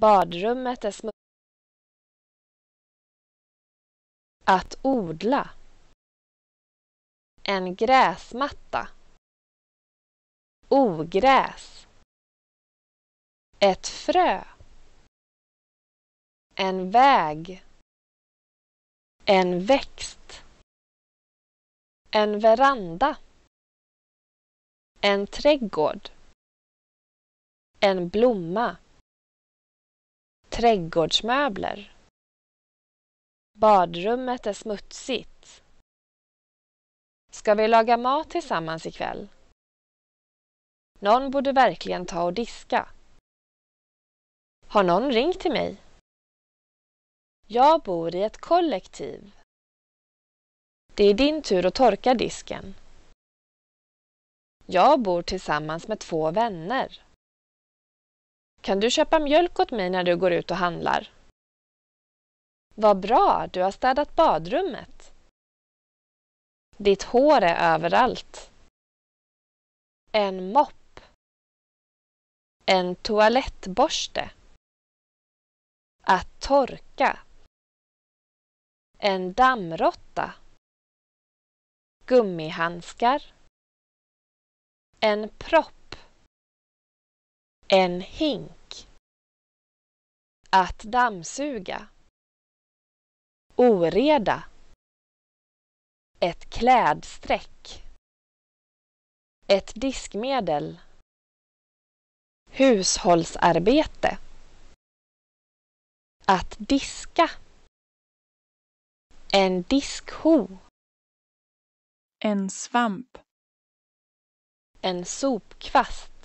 Badrummet är smutsigt. Att odla. En gräsmatta. Ogräs. Ett frö. En väg. En växt. En veranda. En trädgård. En blomma. Trädgårdsmöbler. Badrummet är smutsigt. Ska vi laga mat tillsammans ikväll? Någon borde verkligen ta och diska. Har någon ringt till mig? Jag bor i ett kollektiv. Det är din tur att torka disken. Jag bor tillsammans med två vänner. Kan du köpa mjölk åt mig när du går ut och handlar? Vad bra, du har städat badrummet. Ditt hår är överallt. En mopp. En toalettborste. Att torka. En dammrotta. Gummihandskar. En propp. En hink. Att dammsuga. Oreda. Ett klädstreck. Ett diskmedel. Hushållsarbete. Att diska. En diskho. En svamp. En sopkvast.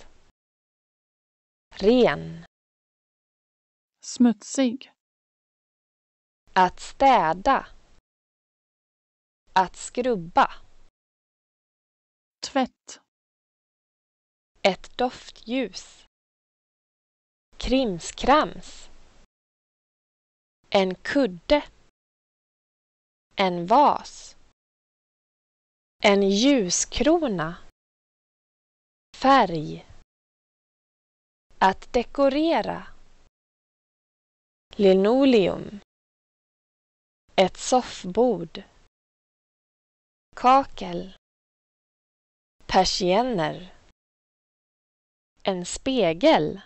Ren. Smutsig. Att städa. Att skrubba. Tvätt. Ett doftljus. Krimskrams. En kudde. En vas. En ljuskrona. Färg. Att dekorera. Linoleum. Ett soffbord. Kakel. Persienner. En spegel.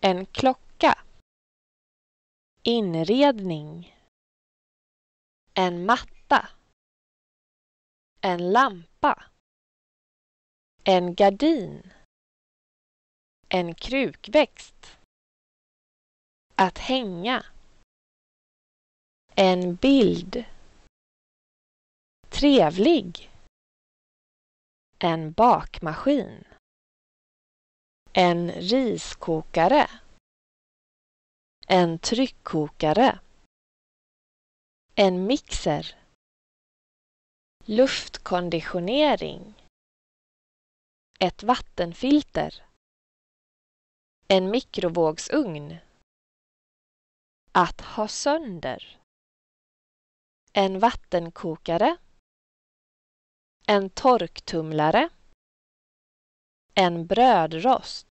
En klocka. Inredning. En matta. En lampa. En gardin. En krukväxt. Att hänga. En bild. Trevlig. En bakmaskin. En riskokare. En tryckkokare. En mixer. Luftkonditionering. Ett vattenfilter. En mikrovågsugn. Att ha sönder. En vattenkokare. En torktumlare. En brödrost.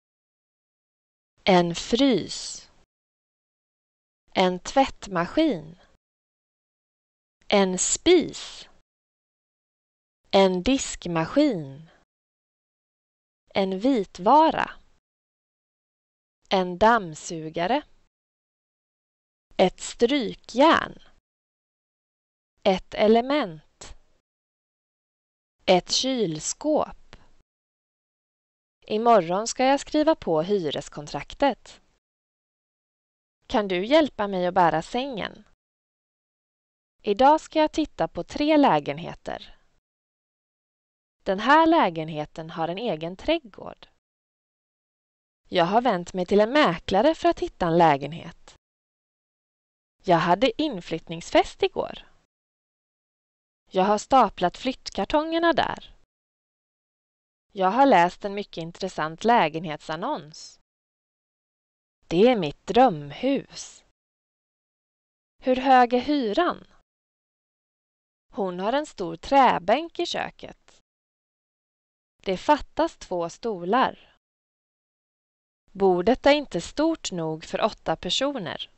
En frys. En tvättmaskin. En spis. En diskmaskin. En vitvara. En dammsugare. Ett strykjärn. Ett element. Ett kylskåp. Imorgon ska jag skriva på hyreskontraktet. Kan du hjälpa mig att bära sängen? Idag ska jag titta på tre lägenheter. Den här lägenheten har en egen trädgård. Jag har vänt mig till en mäklare för att hitta en lägenhet. Jag hade inflyttningsfest igår. Jag har staplat flyttkartongerna där. Jag har läst en mycket intressant lägenhetsannons. Det är mitt drömhus. Hur hög är hyran? Hon har en stor träbänk i köket. Det fattas två stolar. Bordet är inte stort nog för åtta personer.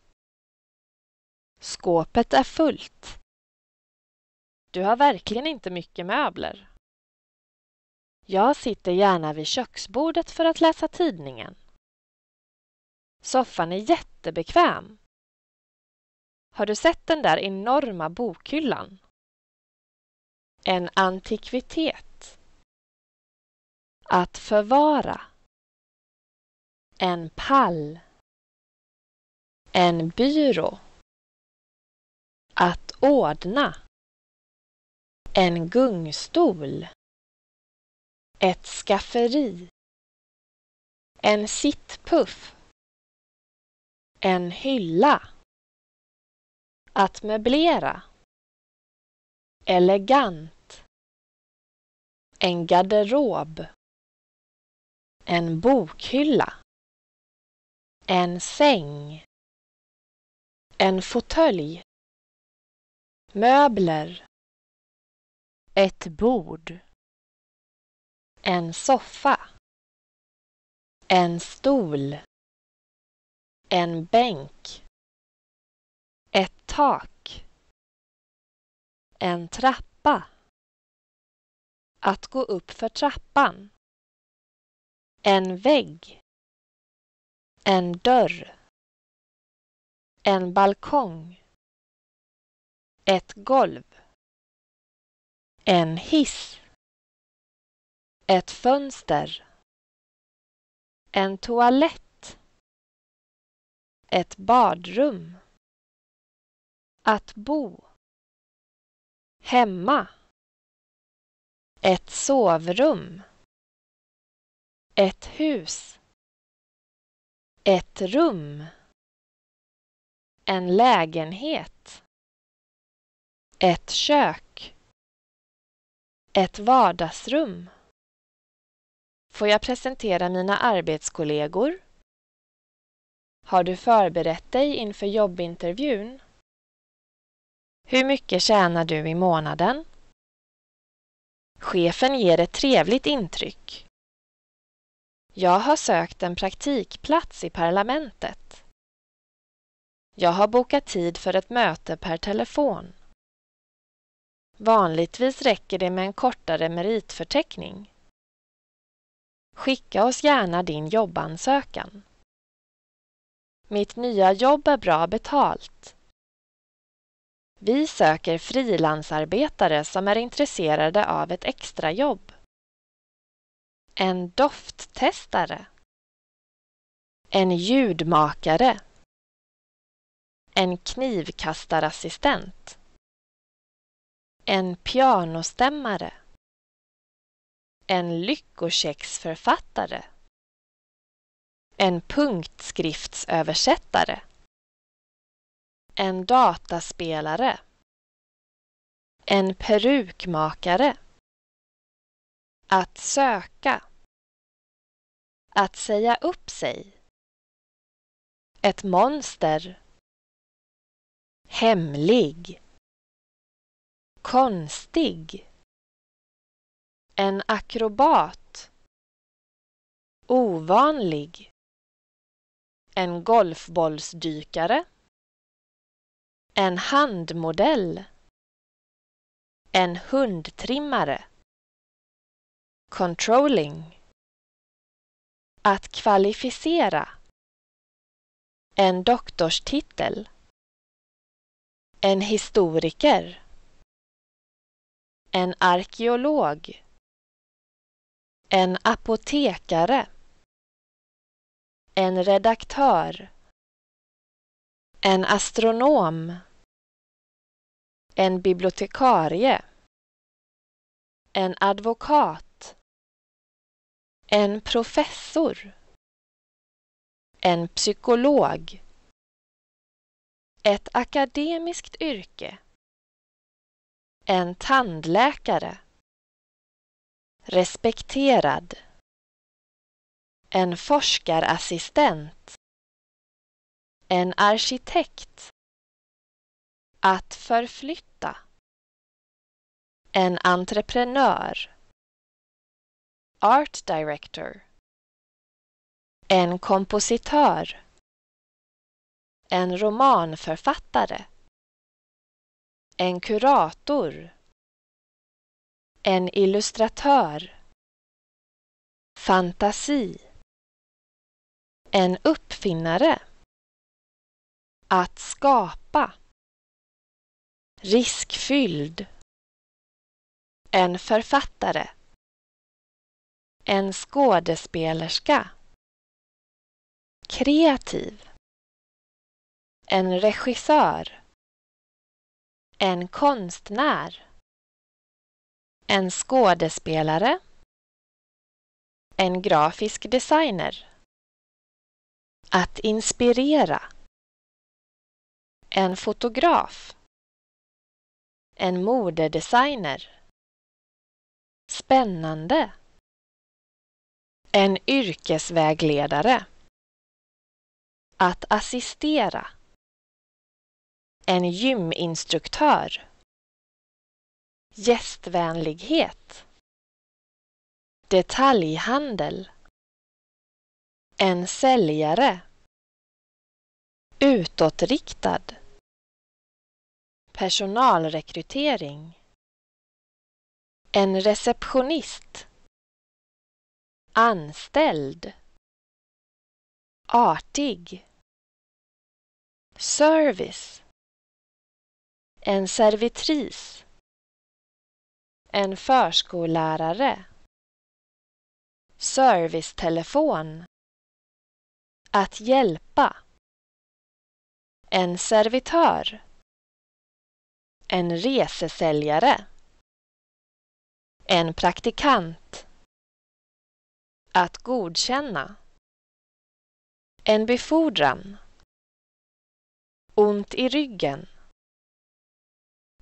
Skåpet är fullt. Du har verkligen inte mycket möbler. Jag sitter gärna vid köksbordet för att läsa tidningen. Soffan är jättebekväm. Har du sett den där enorma bokhyllan? En antikvitet. Att förvara. En pall. En byrå. Att ordna. En gungstol. Ett skafferi. En sittpuff. En hylla. Att möblera. Elegant. En garderob. En bokhylla. En säng. En fåtölj. Möbler. Ett bord. En soffa. En stol. En bänk. Ett tak. En trappa. Att gå upp för trappan. En vägg. En dörr. En balkong. Ett golv. En hiss. Ett fönster. En toalett. Ett badrum. Att bo. Hemma. Ett sovrum. Ett hus. Ett rum. En lägenhet. Ett kök. Ett vardagsrum. Får jag presentera mina arbetskollegor? Har du förberett dig inför jobbintervjun? Hur mycket tjänar du i månaden? Chefen ger ett trevligt intryck. Jag har sökt en praktikplats i parlamentet. Jag har bokat tid för ett möte per telefon. Vanligtvis räcker det med en kortare meritförteckning. Skicka oss gärna din jobbansökan. Mitt nya jobb är bra betalt. Vi söker frilansarbetare som är intresserade av ett extrajobb. En dofttestare. En ljudmakare. En knivkastarassistent. En pianostämmare. En lyckokäcksförfattare. En punktskriftsöversättare. En dataspelare. En perukmakare att söka, att säga upp sig, ett monster, hemlig, konstig, en akrobat, ovanlig, en golfbollsdykare, en handmodell, en hundtrimmare Controlling. Att kvalificera. En doktorstitel. En historiker. En arkeolog. En apotekare. En redaktör. En astronom. En bibliotekarie. En advokat. En professor. En psykolog. Ett akademiskt yrke. En tandläkare. Respekterad. En forskarassistent. En arkitekt. Att förflytta. En entreprenör. Art director. En kompositör. En romanförfattare. En kurator. En illustratör. Fantasi. En uppfinnare. Att skapa. Riskfylld. En författare. En skådespelerska. Kreativ. En regissör. En konstnär. En skådespelare. En grafisk designer. Att inspirera. En fotograf. En modedesigner. Spännande. En yrkesvägledare. Att assistera. En gyminstruktör. Gästvänlighet. Detaljhandel. En säljare. Utåtriktad. Personalrekrytering. En receptionist anställd artig service en servitris en förskollärare servicetelefon att hjälpa en servitör en resesäljare en praktikant att godkänna. En befordran. Ont i ryggen.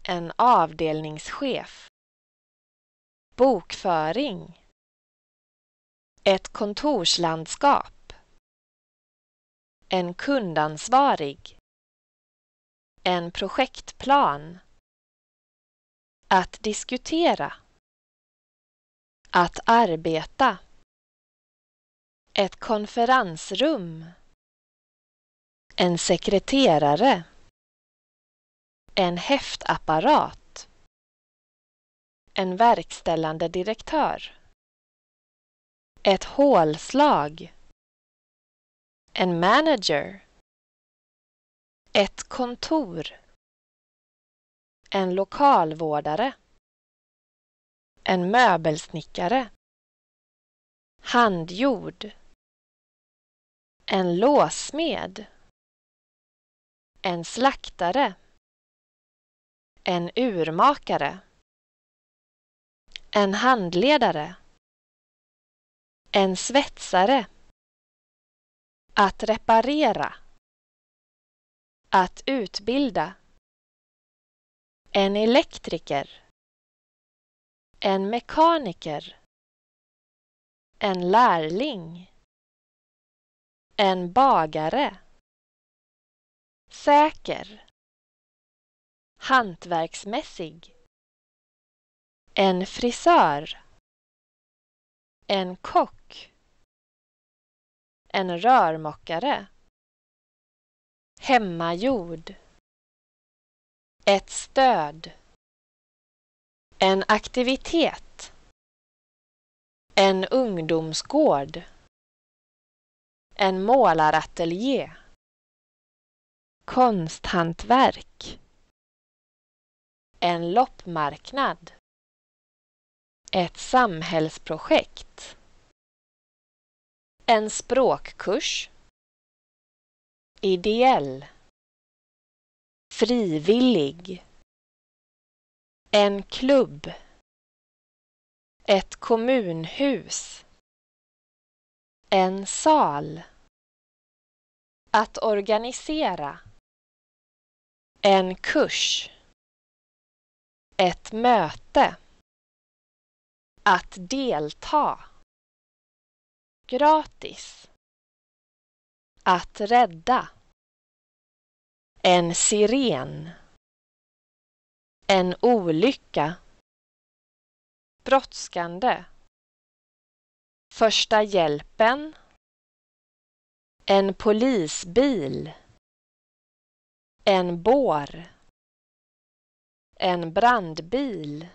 En avdelningschef. Bokföring. Ett kontorslandskap. En kundansvarig. En projektplan. Att diskutera. Att arbeta. Ett konferensrum. En sekreterare. En häftapparat. En verkställande direktör. Ett hålslag. En manager. Ett kontor. En lokalvårdare. En möbelsnickare. Handgjord. En låssmed. En slaktare. En urmakare. En handledare. En svetsare. Att reparera. Att utbilda. En elektriker. En mekaniker. En lärling. En bagare. Säker. Hantverksmässig. En frisör. En kock. En rörmokare. Hemmagjord. Ett stöd. En aktivitet. En ungdomsgård en målarateljé. Konsthantverk. En loppmarknad. Ett samhällsprojekt. En språkkurs. Ideell. Frivillig. En klubb. Ett kommunhus. En sal. Att organisera En kurs Ett möte Att delta Gratis Att rädda En siren En olycka Brådskande Första hjälpen en polisbil. En bår. En brandbil.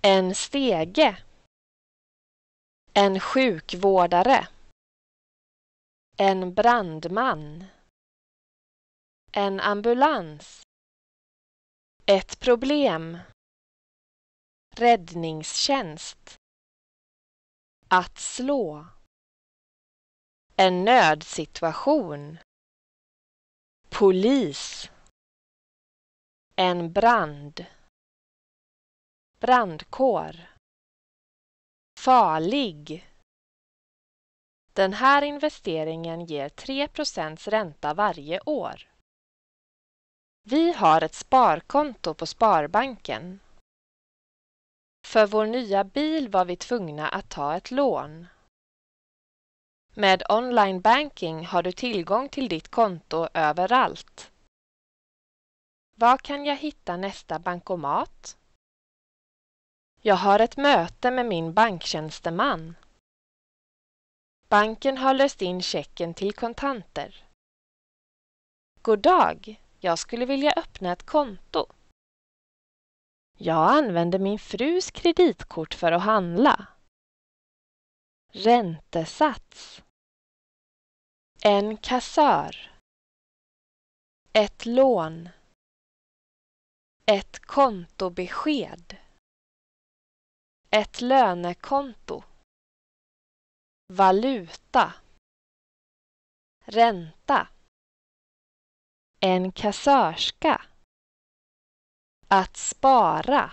En stege. En sjukvårdare. En brandman. En ambulans. Ett problem. Räddningstjänst. Att slå. En nödsituation. Polis. En brand. Brandkår. Farlig. Den här investeringen ger 3 ränta varje år. Vi har ett sparkonto på Sparbanken. För vår nya bil var vi tvungna att ta ett lån. Med online banking har du tillgång till ditt konto överallt. Var kan jag hitta nästa bankomat? Jag har ett möte med min banktjänsteman. Banken har löst in checken till kontanter. God dag! Jag skulle vilja öppna ett konto. Jag använder min frus kreditkort för att handla räntesats, en kassör, ett lån, ett kontobesked, ett lönekonto, valuta, ränta, en kassörska, att spara,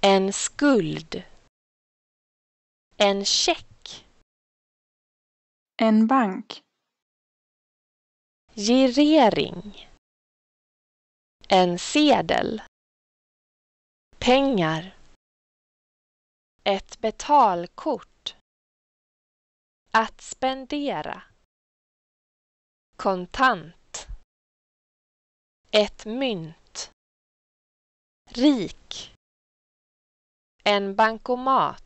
en skuld en check. En bank. Girering. En sedel. Pengar. Ett betalkort. Att spendera. Kontant. Ett mynt. Rik. En bankomat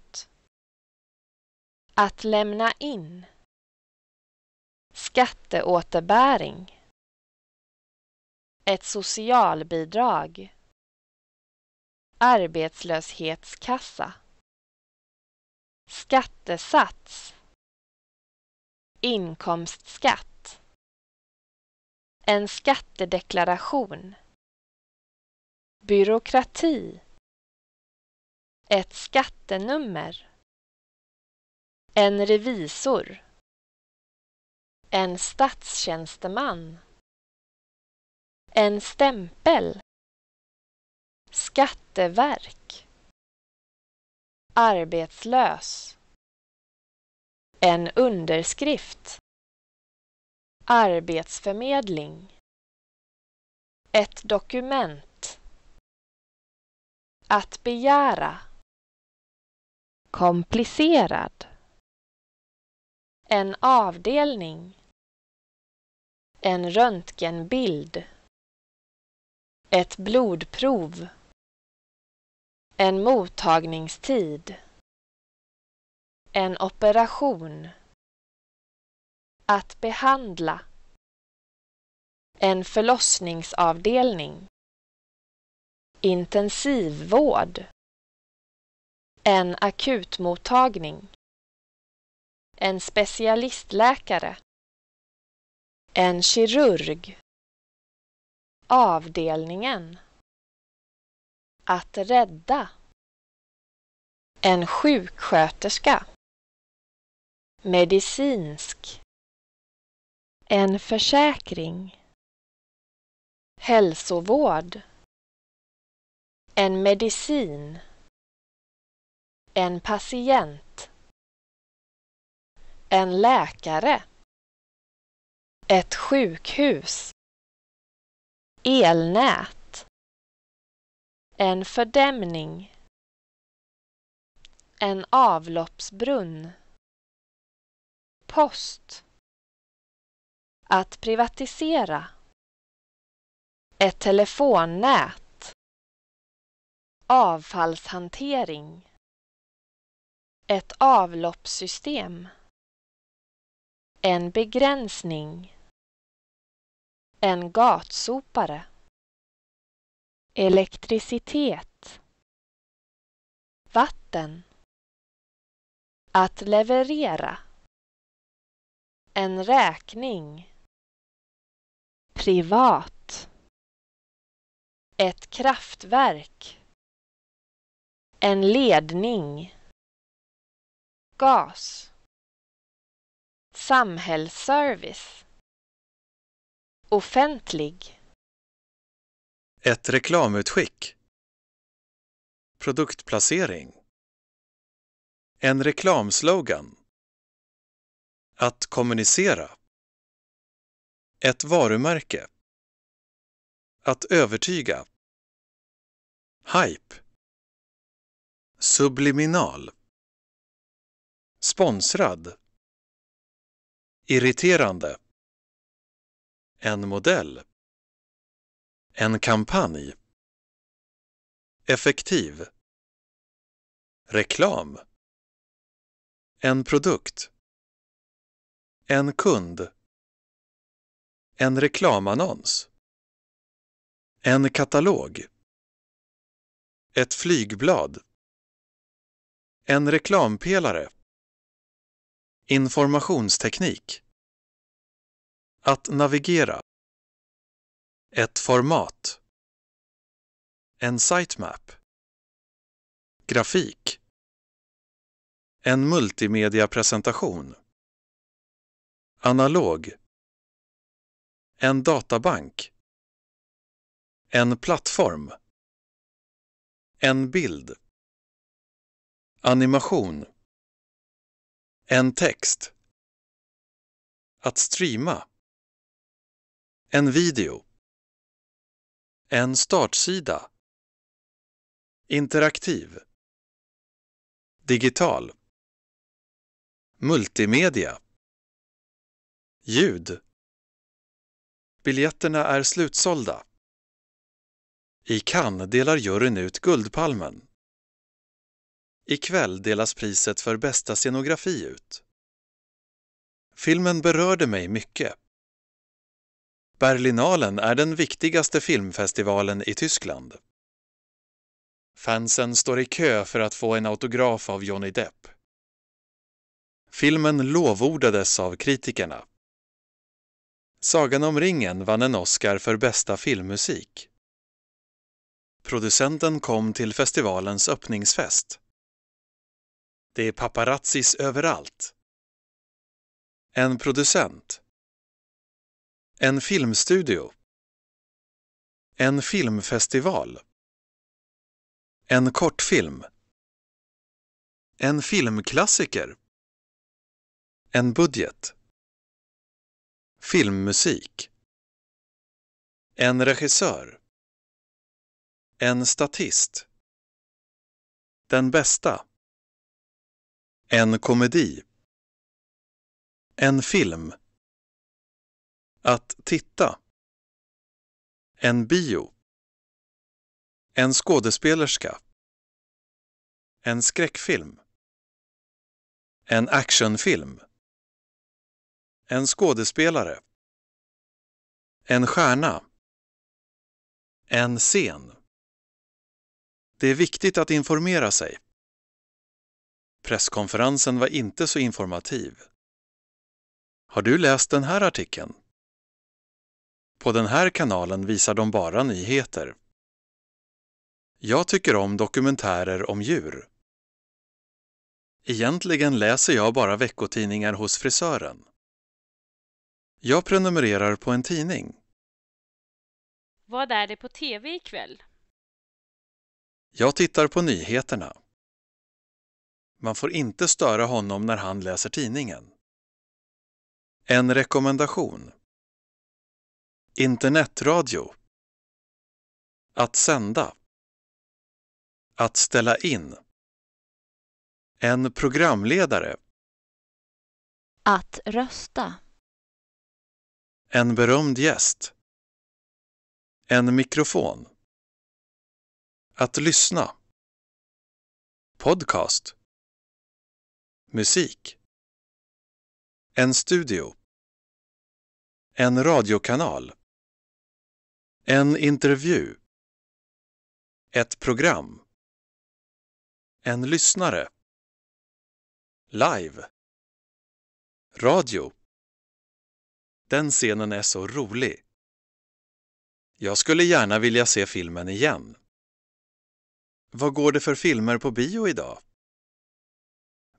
att lämna in, skatteåterbäring, ett socialbidrag, arbetslöshetskassa, skattesats, inkomstskatt, en skattedeklaration, byråkrati, ett skattenummer en revisor. En statstjänsteman. En stämpel. Skatteverk. Arbetslös. En underskrift. Arbetsförmedling. Ett dokument. Att begära. Komplicerad. En avdelning. En röntgenbild. Ett blodprov. En mottagningstid. En operation. Att behandla. En förlossningsavdelning. Intensivvård. En akutmottagning. En specialistläkare. En kirurg. Avdelningen. Att rädda. En sjuksköterska. Medicinsk. En försäkring. Hälsovård. En medicin. En patient. En läkare. Ett sjukhus. Elnät. En fördämning. En avloppsbrunn. Post. Att privatisera. Ett telefonnät. Avfallshantering. Ett avloppssystem. En begränsning. En gatsopare. Elektricitet. Vatten. Att leverera. En räkning. Privat. Ett kraftverk. En ledning. Gas. Samhällsservice Offentlig Ett reklamutskick Produktplacering En reklamslogan Att kommunicera Ett varumärke Att övertyga Hype Subliminal Sponsrad Irriterande. En modell. En kampanj. Effektiv. Reklam. En produkt. En kund. En reklamannons. En katalog. Ett flygblad. En reklampelare. Informationsteknik Att navigera Ett format En sitemap Grafik En multimediapresentation Analog En databank En plattform En bild Animation en text. Att streama. En video. En startsida. Interaktiv. Digital. Multimedia. Ljud. Biljetterna är slutsålda. I Cannes delar juryn ut Guldpalmen. Ikväll delas priset för bästa scenografi ut. Filmen berörde mig mycket. Berlinalen är den viktigaste filmfestivalen i Tyskland. Fansen står i kö för att få en autograf av Johnny Depp. Filmen lovordades av kritikerna. Sagan om ringen vann en Oscar för bästa filmmusik. Producenten kom till festivalens öppningsfest. Det är paparazzis överallt. En producent. En filmstudio. En filmfestival. En kortfilm. En filmklassiker. En budget. Filmmusik. En regissör. En statist. Den bästa. En komedi. En film. Att titta. En bio. En skådespelerska. En skräckfilm. En actionfilm. En skådespelare. En stjärna. En scen. Det är viktigt att informera sig. Presskonferensen var inte så informativ. Har du läst den här artikeln? På den här kanalen visar de bara nyheter. Jag tycker om dokumentärer om djur. Egentligen läser jag bara veckotidningar hos frisören. Jag prenumererar på en tidning. Vad är det på TV ikväll? Jag tittar på nyheterna. Man får inte störa honom när han läser tidningen. En rekommendation. Internetradio. Att sända. Att ställa in. En programledare. Att rösta. En berömd gäst. En mikrofon. Att lyssna. Podcast. Musik. En studio. En radiokanal. En intervju. Ett program. En lyssnare. Live. Radio. Den scenen är så rolig. Jag skulle gärna vilja se filmen igen. Vad går det för filmer på bio idag?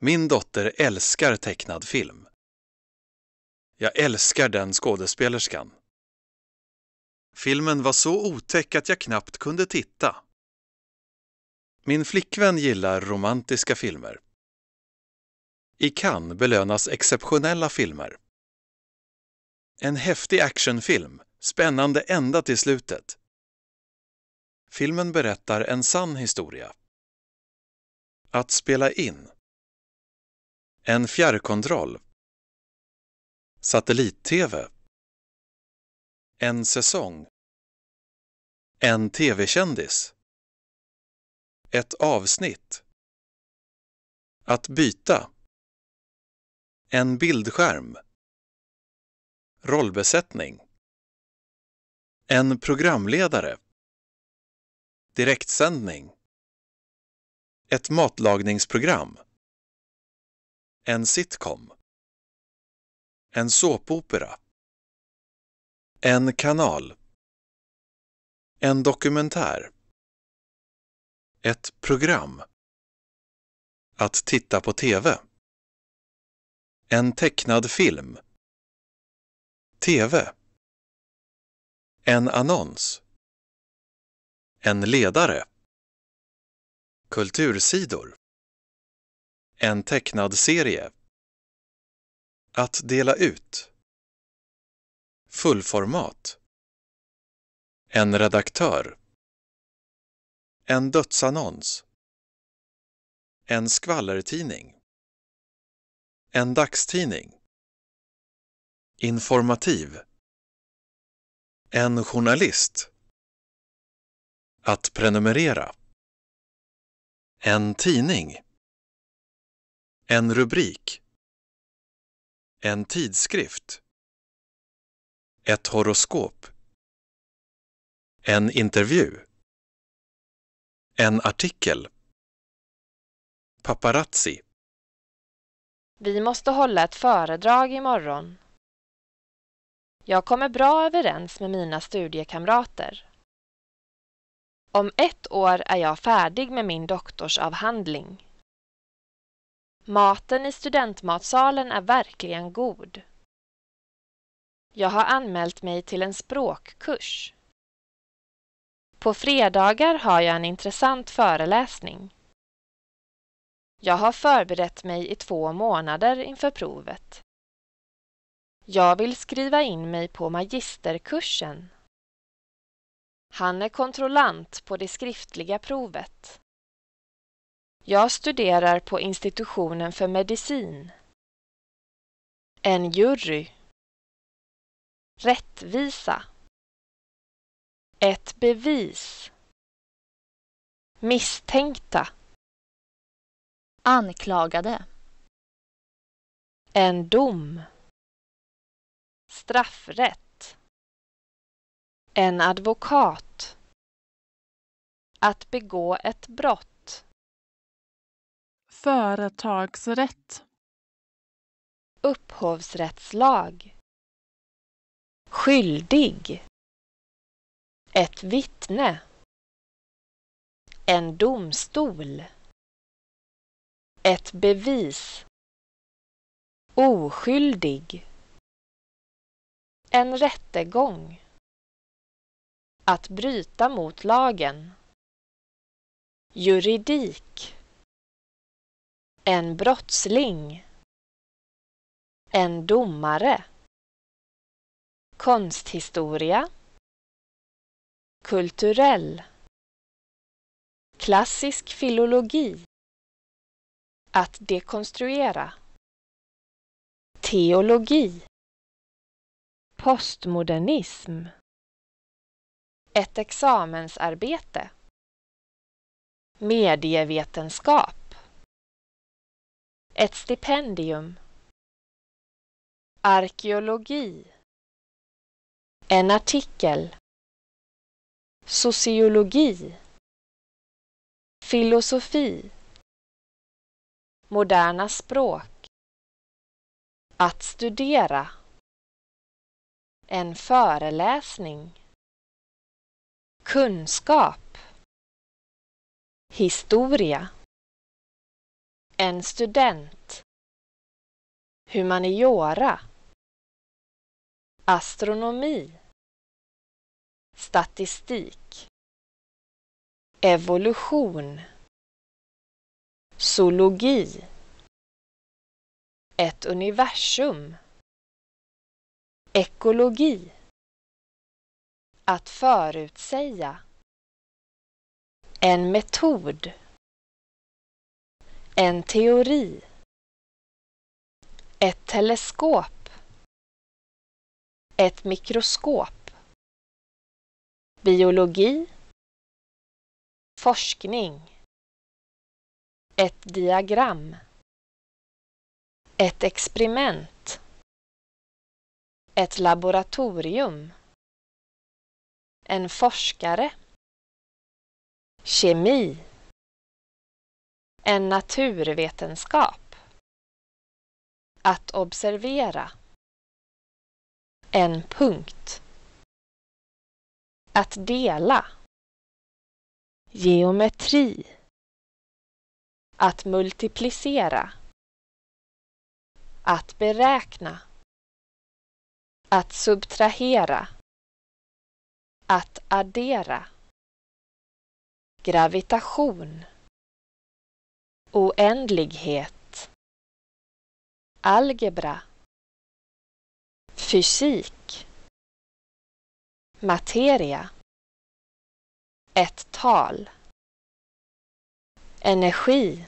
Min dotter älskar tecknad film. Jag älskar den skådespelerskan. Filmen var så otäck att jag knappt kunde titta. Min flickvän gillar romantiska filmer. I Cannes belönas exceptionella filmer. En häftig actionfilm, spännande ända till slutet. Filmen berättar en sann historia. Att spela in en fjärrkontroll. Satellit-tv. En säsong. En tv-kändis. Ett avsnitt. Att byta. En bildskärm. Rollbesättning. En programledare. Direktsändning. Ett matlagningsprogram. En sitcom. En såpopera. En kanal. En dokumentär. Ett program. Att titta på TV. En tecknad film. TV. En annons. En ledare. Kultursidor. En tecknad serie. Att dela ut. Fullformat. En redaktör. En dödsannons. En skvallertidning. En dagstidning. Informativ. En journalist. Att prenumerera. En tidning. En rubrik. En tidskrift. Ett horoskop. En intervju. En artikel. Paparazzi. Vi måste hålla ett föredrag imorgon. Jag kommer bra överens med mina studiekamrater. Om ett år är jag färdig med min doktorsavhandling. Maten i studentmatsalen är verkligen god. Jag har anmält mig till en språkkurs. På fredagar har jag en intressant föreläsning. Jag har förberett mig i två månader inför provet. Jag vill skriva in mig på magisterkursen. Han är kontrollant på det skriftliga provet. Jag studerar på institutionen för medicin. En jury. Rättvisa. Ett bevis. Misstänkta. Anklagade. En dom. Straffrätt. En advokat. Att begå ett brott. Företagsrätt. Upphovsrättslag. Skyldig. Ett vittne. En domstol. Ett bevis. Oskyldig. En rättegång. Att bryta mot lagen. Juridik. En brottsling. En domare. Konsthistoria. Kulturell. Klassisk filologi. Att dekonstruera. Teologi. Postmodernism. Ett examensarbete. Medievetenskap. Ett stipendium. Arkeologi. En artikel. Sociologi. Filosofi. Moderna språk. Att studera. En föreläsning. Kunskap. Historia en student. Humaniora. Astronomi. Statistik. Evolution. Zoologi. Ett universum. Ekologi. Att förutsäga. En metod. En teori. Ett teleskop. Ett mikroskop. Biologi. Forskning. Ett diagram. Ett experiment. Ett laboratorium. En forskare. Kemi. En naturvetenskap. Att observera. En punkt. Att dela. Geometri. Att multiplicera. Att beräkna. Att subtrahera. Att addera. Gravitation oändlighet, algebra, fysik, materia, ett tal, energi,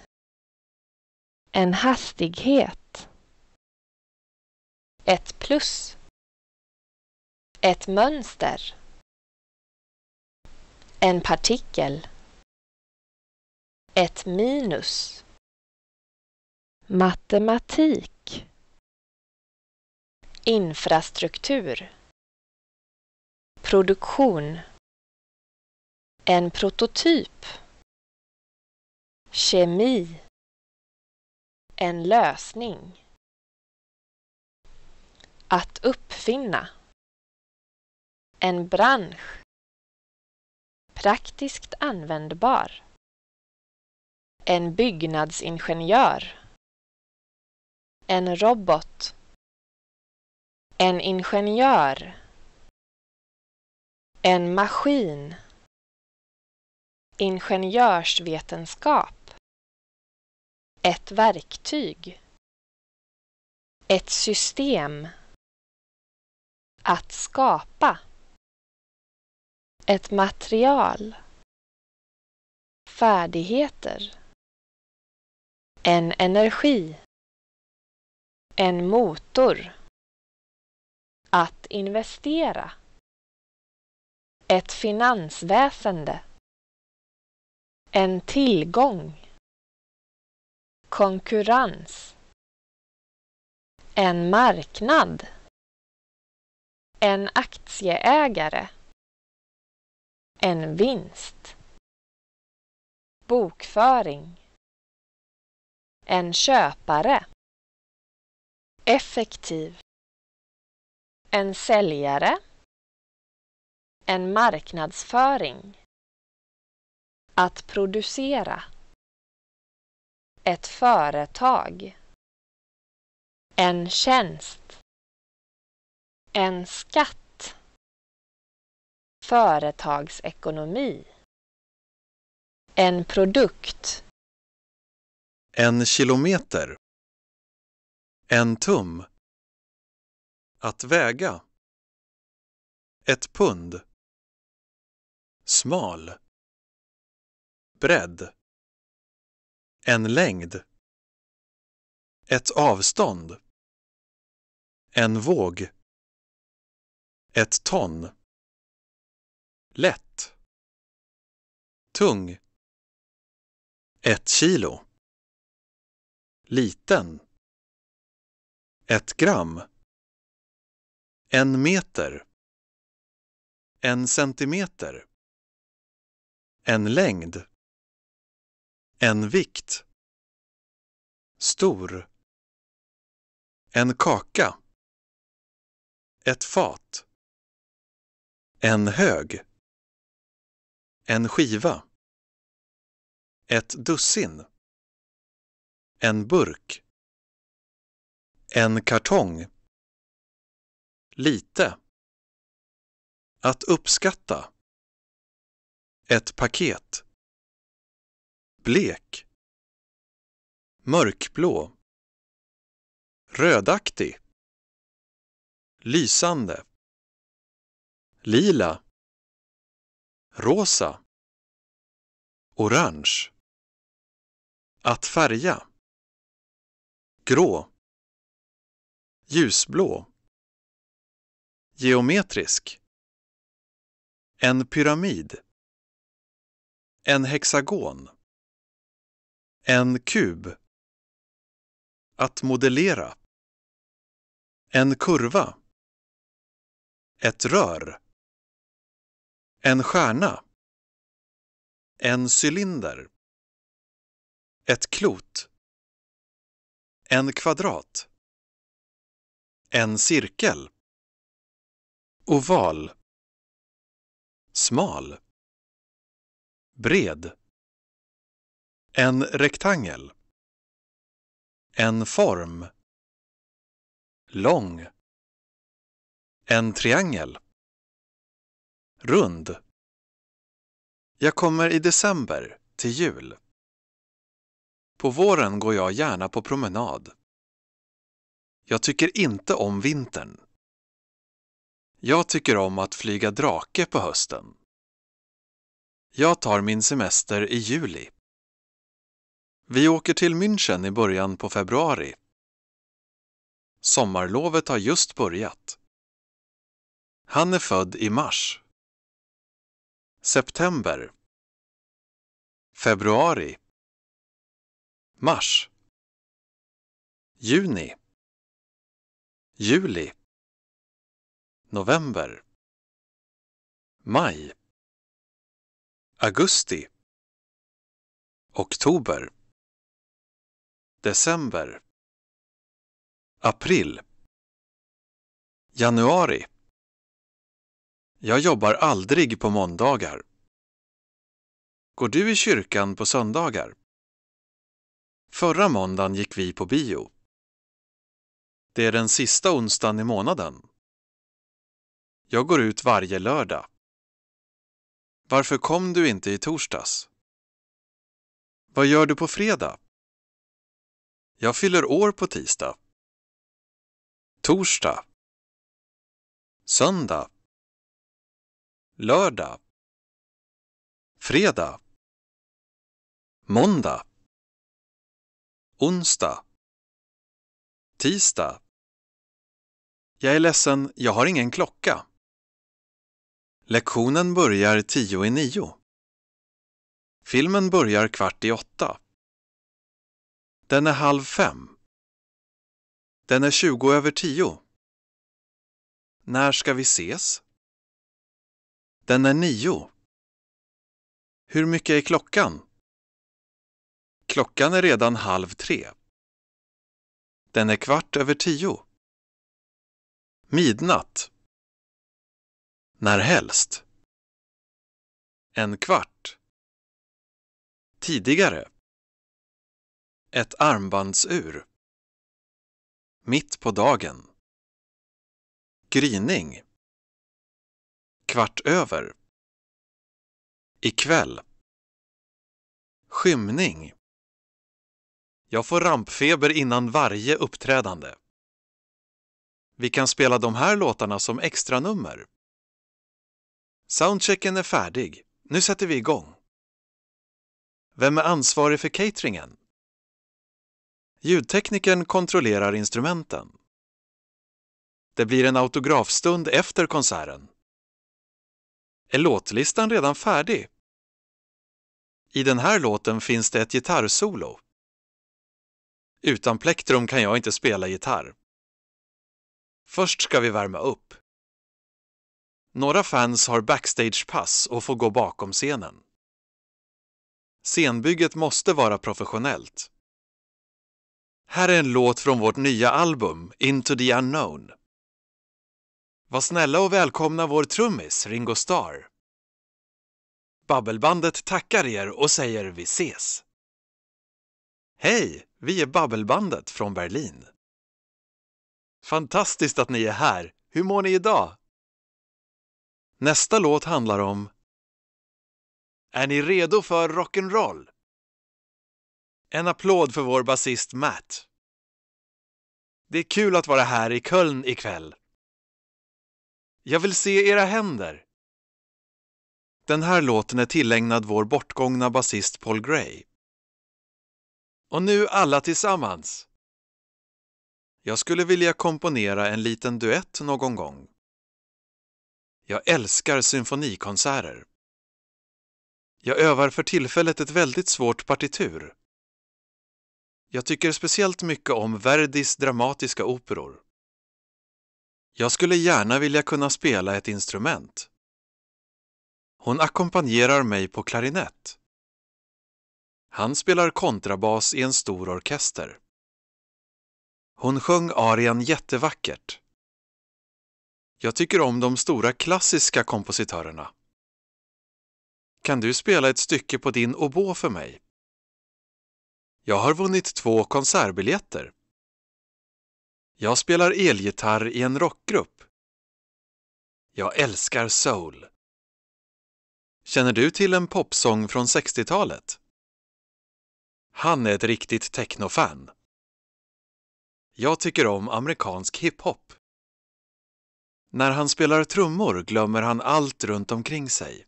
en hastighet, ett plus, ett mönster, en partikel ett minus. Matematik. Infrastruktur. Produktion. En prototyp. Kemi. En lösning. Att uppfinna. En bransch. Praktiskt användbar. En byggnadsingenjör. En robot. En ingenjör. En maskin. Ingenjörsvetenskap. Ett verktyg. Ett system. Att skapa. Ett material. Färdigheter. En energi. En motor. Att investera. Ett finansväsende. En tillgång. Konkurrens. En marknad. En aktieägare. En vinst. Bokföring. En köpare. Effektiv. En säljare. En marknadsföring. Att producera. Ett företag. En tjänst. En skatt. Företagsekonomi. En produkt. En kilometer. En tum. Att väga. Ett pund. Smal. Bredd. En längd. Ett avstånd. En våg. Ett ton. Lätt. Tung. Ett kilo liten. Ett gram. En meter. En centimeter. En längd. En vikt. Stor. En kaka. Ett fat. En hög. En skiva. Ett dussin. En burk. En kartong. Lite. Att uppskatta. Ett paket. Blek. Mörkblå. Rödaktig. Lysande. Lila. Rosa. Orange. Att färga grå, ljusblå, geometrisk, en pyramid, en hexagon, en kub, att modellera, en kurva, ett rör, en stjärna, en cylinder, ett klot. En kvadrat. En cirkel. Oval. Smal. Bred. En rektangel. En form. Lång. En triangel. Rund. Jag kommer i december, till jul. På våren går jag gärna på promenad. Jag tycker inte om vintern. Jag tycker om att flyga drake på hösten. Jag tar min semester i juli. Vi åker till München i början på februari. Sommarlovet har just börjat. Han är född i mars. September Februari Mars Juni Juli November Maj Augusti Oktober December April Januari Jag jobbar aldrig på måndagar. Går du i kyrkan på söndagar? Förra måndagen gick vi på bio. Det är den sista onsdagen i månaden. Jag går ut varje lördag. Varför kom du inte i torsdags? Vad gör du på fredag? Jag fyller år på tisdag. Torsdag. Söndag. Lördag. Fredag. Måndag. Onsdag Tisdag Jag är ledsen, jag har ingen klocka. Lektionen börjar tio i nio. Filmen börjar kvart i åtta. Den är halv fem. Den är tjugo över tio. När ska vi ses? Den är nio. Hur mycket är klockan? Klockan är redan halv tre. Den är kvart över tio. Midnatt. När helst. En kvart. Tidigare. Ett armbandsur. Mitt på dagen. Gryning. Kvart över. Ikväll. Skymning. Jag får rampfeber innan varje uppträdande. Vi kan spela de här låtarna som extranummer. Soundchecken är färdig. Nu sätter vi igång. Vem är ansvarig för cateringen? Ljudteknikern kontrollerar instrumenten. Det blir en autografstund efter konserten. Är låtlistan redan färdig? I den här låten finns det ett gitarrsolo. Utan plektrum kan jag inte spela gitarr. Först ska vi värma upp. Några fans har backstagepass och får gå bakom scenen. Scenbygget måste vara professionellt. Här är en låt från vårt nya album, Into the Unknown. Var snälla och välkomna vår trummis Ringo Starr. Babbelbandet tackar er och säger vi ses! Hej! Vi är Babbelbandet från Berlin. Fantastiskt att ni är här! Hur mår ni idag? Nästa låt handlar om Är ni redo för rock'n'roll? En applåd för vår basist Matt. Det är kul att vara här i Köln ikväll. Jag vill se era händer. Den här låten är tillägnad vår bortgångna basist Paul Gray. Och nu alla tillsammans! Jag skulle vilja komponera en liten duett någon gång. Jag älskar symfonikonserter. Jag övar för tillfället ett väldigt svårt partitur. Jag tycker speciellt mycket om Verdis dramatiska operor. Jag skulle gärna vilja kunna spela ett instrument. Hon ackompanjerar mig på klarinett. Han spelar kontrabas i en stor orkester. Hon sjöng arian jättevackert. Jag tycker om de stora klassiska kompositörerna. Kan du spela ett stycke på din oboe för mig? Jag har vunnit två konsertbiljetter. Jag spelar elgitarr i en rockgrupp. Jag älskar soul. Känner du till en popsång från 60-talet? Han är ett riktigt technofan. Jag tycker om amerikansk hiphop. När han spelar trummor glömmer han allt runt omkring sig.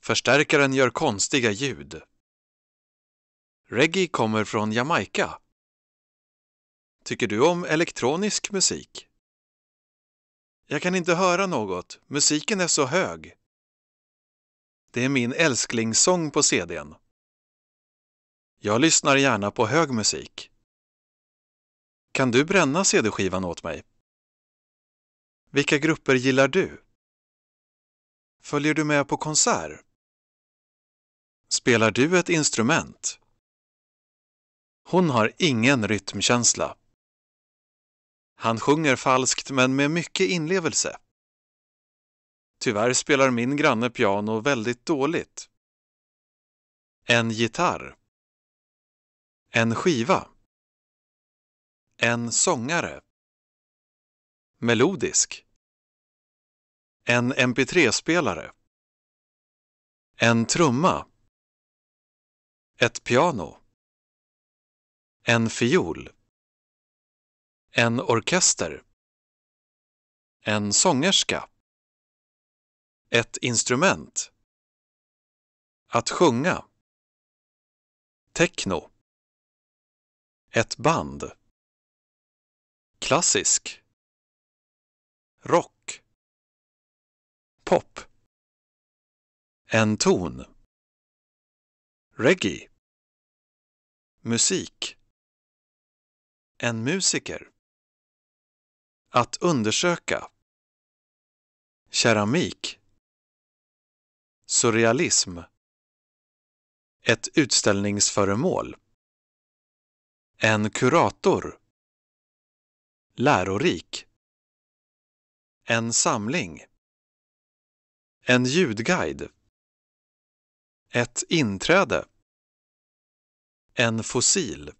Förstärkaren gör konstiga ljud. Reggae kommer från Jamaica. Tycker du om elektronisk musik? Jag kan inte höra något, musiken är så hög. Det är min älsklingssång på CDn. Jag lyssnar gärna på hög musik. Kan du bränna CD-skivan åt mig? Vilka grupper gillar du? Följer du med på konsert? Spelar du ett instrument? Hon har ingen rytmkänsla. Han sjunger falskt men med mycket inlevelse. Tyvärr spelar min granne piano väldigt dåligt. En gitarr. En skiva. En sångare. Melodisk. En mp3-spelare. En trumma. Ett piano. En fiol. En orkester. En sångerska. Ett instrument. Att sjunga. Techno. Ett band. Klassisk. Rock. Pop. En ton. Reggae. Musik. En musiker. Att undersöka. Keramik. Surrealism. Ett utställningsföremål. En kurator. Lärorik. En samling. En ljudguide. Ett inträde. En fossil.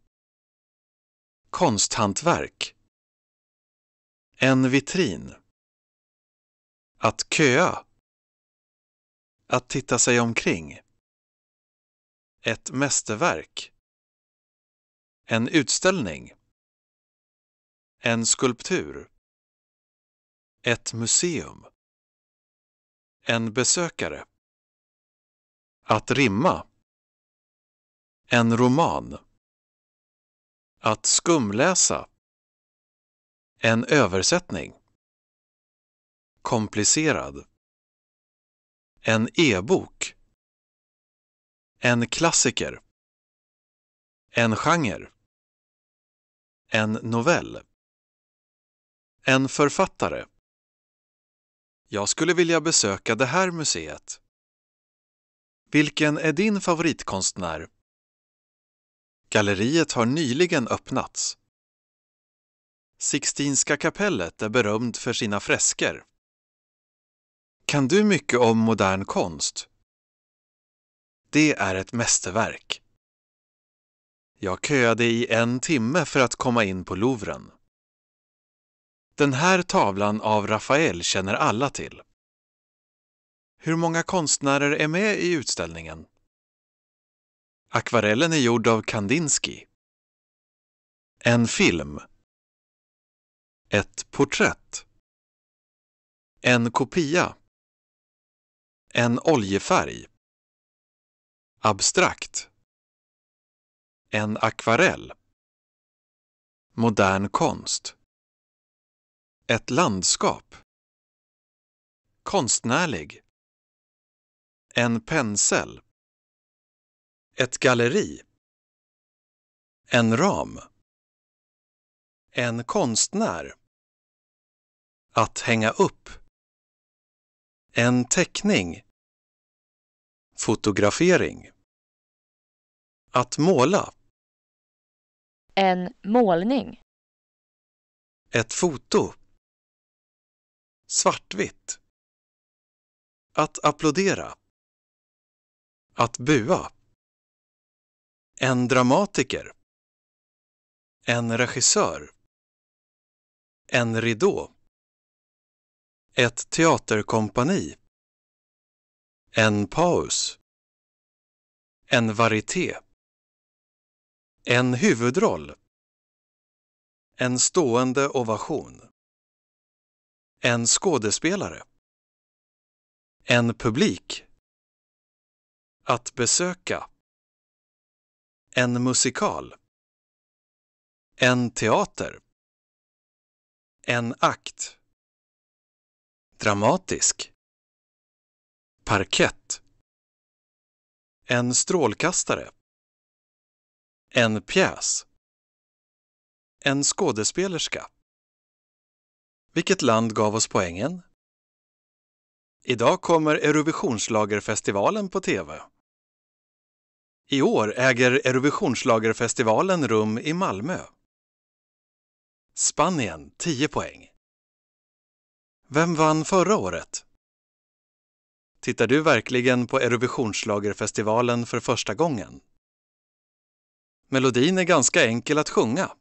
Konsthantverk. En vitrin. Att köa. Att titta sig omkring. Ett mästerverk. En utställning. En skulptur. Ett museum. En besökare. Att rimma. En roman. Att skumläsa. En översättning. Komplicerad. En e-bok. En klassiker. En genre. En novell. En författare. Jag skulle vilja besöka det här museet. Vilken är din favoritkonstnär? Galleriet har nyligen öppnats. Sixtinska kapellet är berömd för sina fresker. Kan du mycket om modern konst? Det är ett mästerverk. Jag köade i en timme för att komma in på Louvren. Den här tavlan av Rafael känner alla till. Hur många konstnärer är med i utställningen? Akvarellen är gjord av Kandinsky. En film. Ett porträtt. En kopia. En oljefärg. Abstrakt. En akvarell. Modern konst. Ett landskap. Konstnärlig. En pensel. Ett galleri. En ram. En konstnär. Att hänga upp. En teckning. Fotografering. Att måla. En målning. Ett foto. Svartvitt. Att applådera. Att bua. En dramatiker. En regissör. En ridå. Ett teaterkompani. En paus. En varieté. En huvudroll. En stående ovation. En skådespelare. En publik. Att besöka. En musikal. En teater. En akt. Dramatisk. Parkett. En strålkastare. En pjäs. En skådespelerska. Vilket land gav oss poängen? Idag kommer Eurovisionsschlagerfestivalen på TV. I år äger Eurovisionsschlagerfestivalen rum i Malmö. Spanien 10 poäng. Vem vann förra året? Tittar du verkligen på Eurovisionsschlagerfestivalen för första gången? Melodin är ganska enkel att sjunga.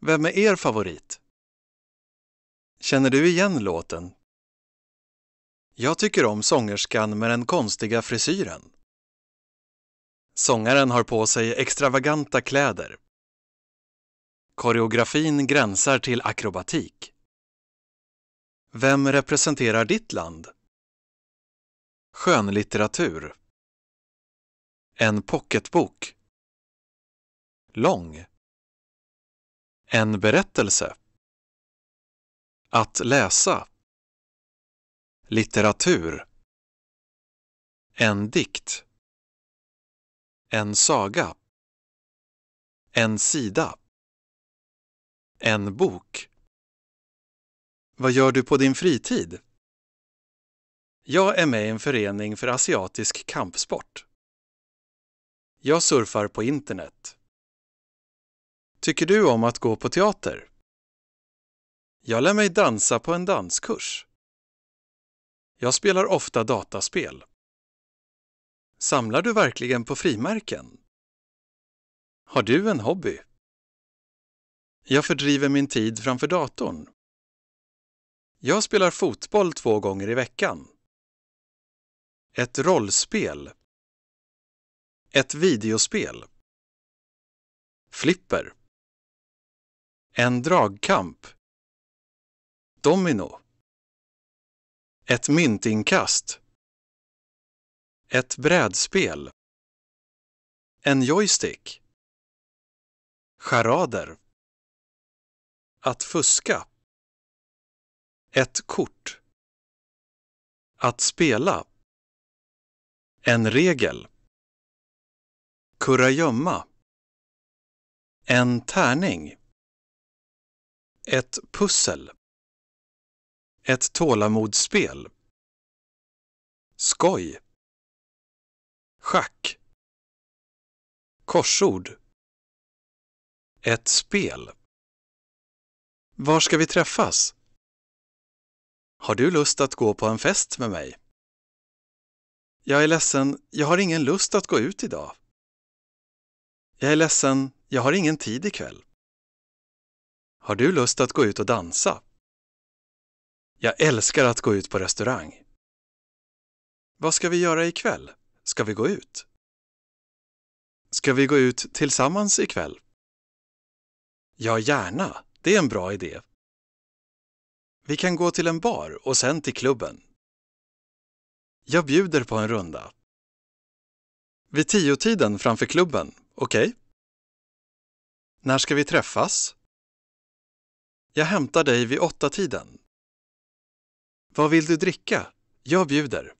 Vem är er favorit? Känner du igen låten? Jag tycker om sångerskan med den konstiga frisyren. Sångaren har på sig extravaganta kläder. Koreografin gränsar till akrobatik. Vem representerar ditt land? Skönlitteratur. En pocketbok lång. En berättelse. Att läsa. Litteratur. En dikt. En saga. En sida. En bok. Vad gör du på din fritid? Jag är med i en förening för asiatisk kampsport. Jag surfar på internet. Tycker du om att gå på teater? Jag lär mig dansa på en danskurs. Jag spelar ofta dataspel. Samlar du verkligen på frimärken? Har du en hobby? Jag fördriver min tid framför datorn. Jag spelar fotboll två gånger i veckan. Ett rollspel. Ett videospel. Flipper. En dragkamp. Domino. Ett myntinkast. Ett brädspel. En joystick. Charader. Att fuska. Ett kort. Att spela. En regel. Kurragömma. En tärning. Ett pussel. Ett tålamodsspel. Skoj. Schack. Korsord. Ett spel. Var ska vi träffas? Har du lust att gå på en fest med mig? Jag är ledsen, jag har ingen lust att gå ut idag. Jag är ledsen, jag har ingen tid ikväll. Har du lust att gå ut och dansa? Jag älskar att gå ut på restaurang. Vad ska vi göra ikväll? Ska vi gå ut? Ska vi gå ut tillsammans ikväll? Ja, gärna. Det är en bra idé. Vi kan gå till en bar och sen till klubben. Jag bjuder på en runda. Vid tiotiden framför klubben, okej? Okay? När ska vi träffas? Jag hämtar dig vid åtta tiden. Vad vill du dricka? Jag bjuder.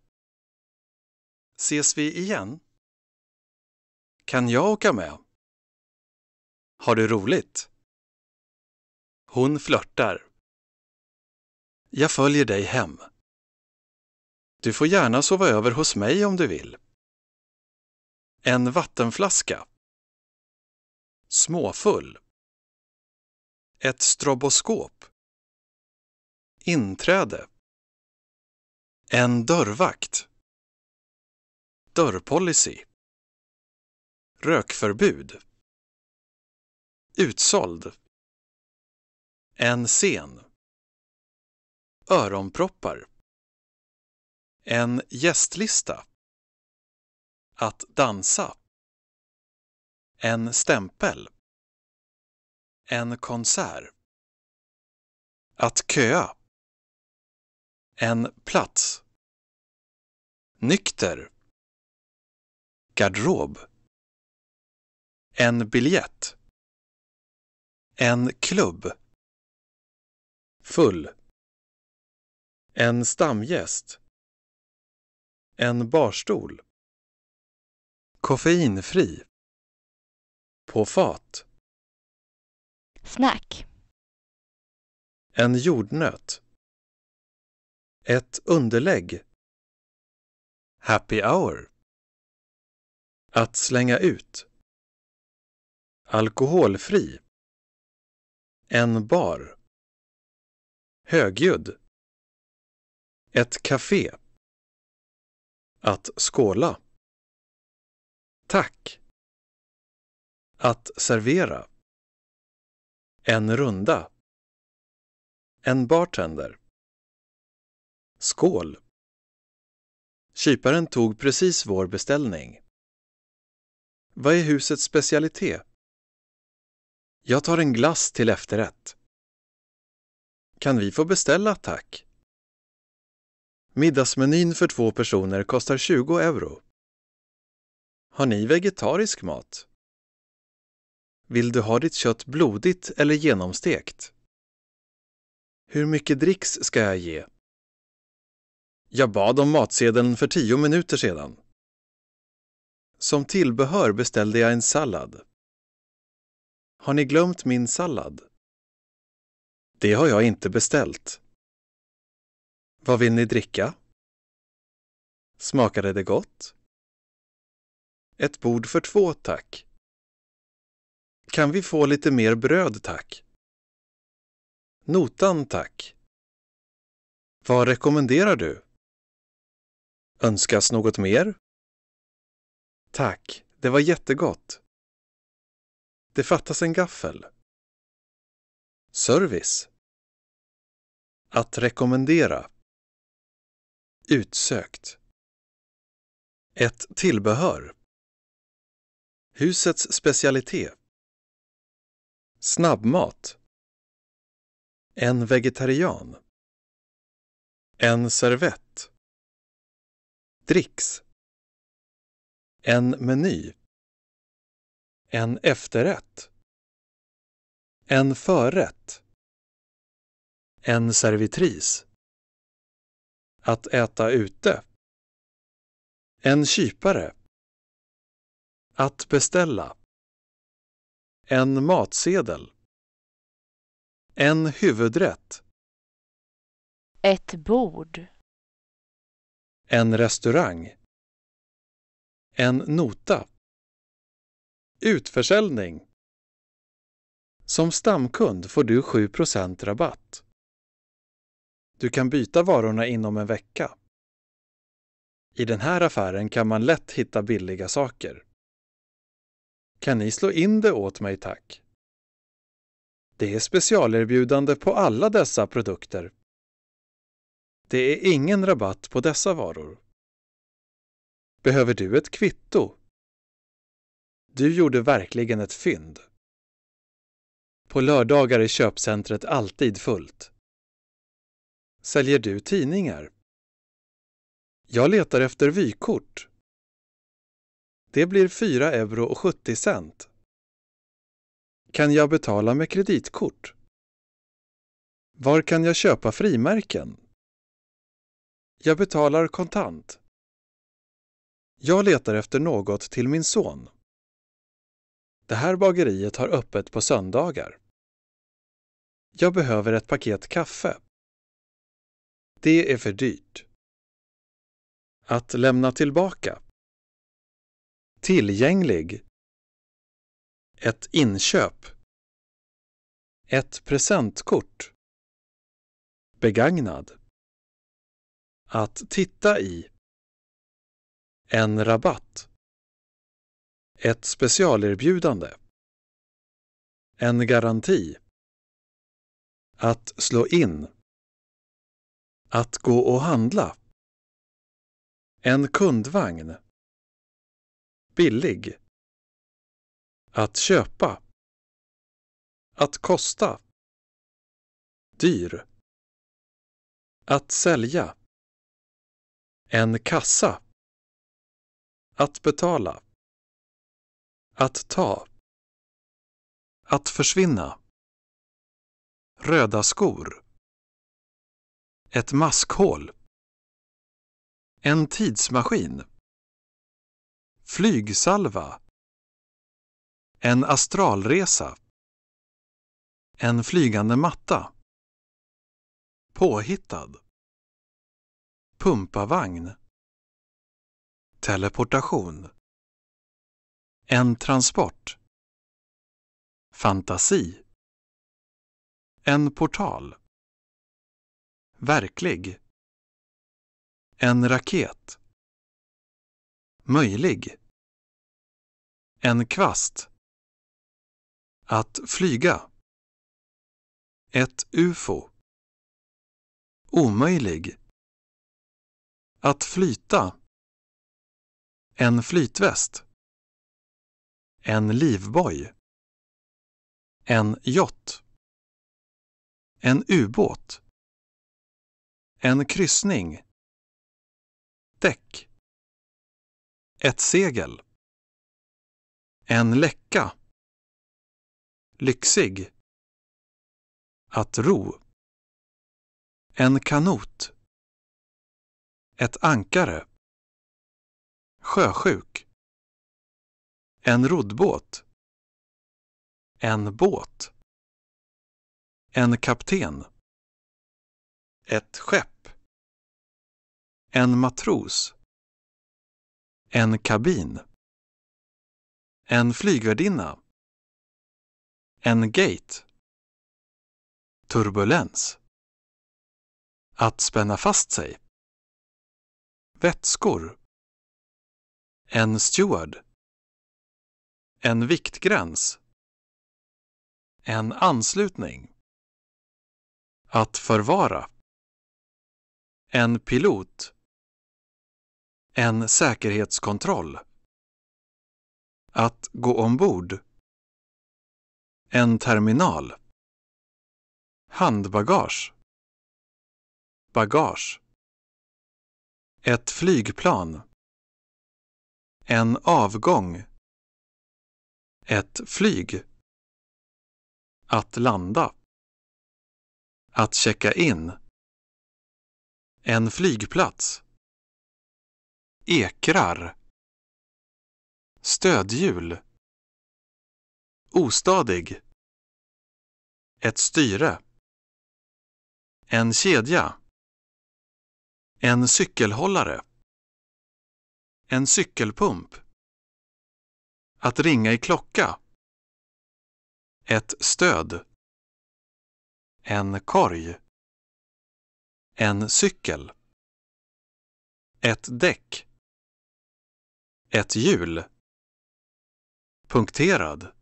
Ses vi igen? Kan jag åka med? Har du roligt? Hon flörtar. Jag följer dig hem. Du får gärna sova över hos mig om du vill. En vattenflaska. Småfull. Ett stroboskop. Inträde. En dörrvakt. Dörrpolicy. Rökförbud. Utsåld. En scen. Öronproppar. En gästlista. Att dansa. En stämpel. En konsert. Att köa. En plats. Nykter. Garderob. En biljett. En klubb. Full. En stamgäst. En barstol. Koffeinfri. På fat. Snack. En jordnöt. Ett underlägg. Happy hour. Att slänga ut. Alkoholfri. En bar. Högljudd. Ett café. Att skåla. Tack. Att servera. En runda. En bartender. Skål! Kyparen tog precis vår beställning. Vad är husets specialitet? Jag tar en glass till efterrätt. Kan vi få beställa, tack? Middagsmenyn för två personer kostar 20 euro. Har ni vegetarisk mat? Vill du ha ditt kött blodigt eller genomstekt? Hur mycket dricks ska jag ge? Jag bad om matsedeln för tio minuter sedan. Som tillbehör beställde jag en sallad. Har ni glömt min sallad? Det har jag inte beställt. Vad vill ni dricka? Smakade det gott? Ett bord för två, tack. Kan vi få lite mer bröd tack? Notan tack. Vad rekommenderar du? Önskas något mer? Tack, det var jättegott. Det fattas en gaffel. Service. Att rekommendera. Utsökt. Ett tillbehör. Husets specialitet. Snabbmat. En vegetarian. En servett. Dricks. En meny. En efterrätt. En förrätt. En servitris. Att äta ute. En kypare. Att beställa. En matsedel. En huvudrätt. Ett bord. En restaurang. En nota. Utförsäljning. Som stamkund får du 7 rabatt. Du kan byta varorna inom en vecka. I den här affären kan man lätt hitta billiga saker. Kan ni slå in det åt mig tack? Det är specialerbjudande på alla dessa produkter. Det är ingen rabatt på dessa varor. Behöver du ett kvitto? Du gjorde verkligen ett fynd. På lördagar är köpcentret alltid fullt. Säljer du tidningar? Jag letar efter vykort. Det blir 4 euro och 70 cent. Kan jag betala med kreditkort? Var kan jag köpa frimärken? Jag betalar kontant. Jag letar efter något till min son. Det här bageriet har öppet på söndagar. Jag behöver ett paket kaffe. Det är för dyrt. Att lämna tillbaka. Tillgänglig. Ett inköp. Ett presentkort. Begagnad. Att titta i. En rabatt. Ett specialerbjudande. En garanti. Att slå in. Att gå och handla. En kundvagn billig. Att köpa. Att kosta. Dyr. Att sälja. En kassa. Att betala. Att ta. Att försvinna. Röda skor. Ett maskhål. En tidsmaskin. Flygsalva. En astralresa. En flygande matta. Påhittad. Pumpavagn. Teleportation. En transport. Fantasi. En portal. Verklig. En raket möjlig. En kvast. Att flyga. Ett ufo. Omöjlig. Att flyta. En flytväst. En livboj. En jott. En ubåt. En kryssning. Däck. Ett segel. En läcka. Lyxig. Att ro. En kanot. Ett ankare. Sjösjuk. En roddbåt. En båt. En kapten. Ett skepp. En matros. En kabin. En flygvärdinna. En gate. Turbulens. Att spänna fast sig. Vätskor. En steward. En viktgräns. En anslutning. Att förvara. En pilot. En säkerhetskontroll. Att gå ombord. En terminal. Handbagage. Bagage. Ett flygplan. En avgång. Ett flyg. Att landa. Att checka in. En flygplats. Ekrar Stödhjul Ostadig Ett styre En kedja En cykelhållare En cykelpump Att ringa i klocka Ett stöd En korg En cykel Ett däck ett hjul. Punkterad.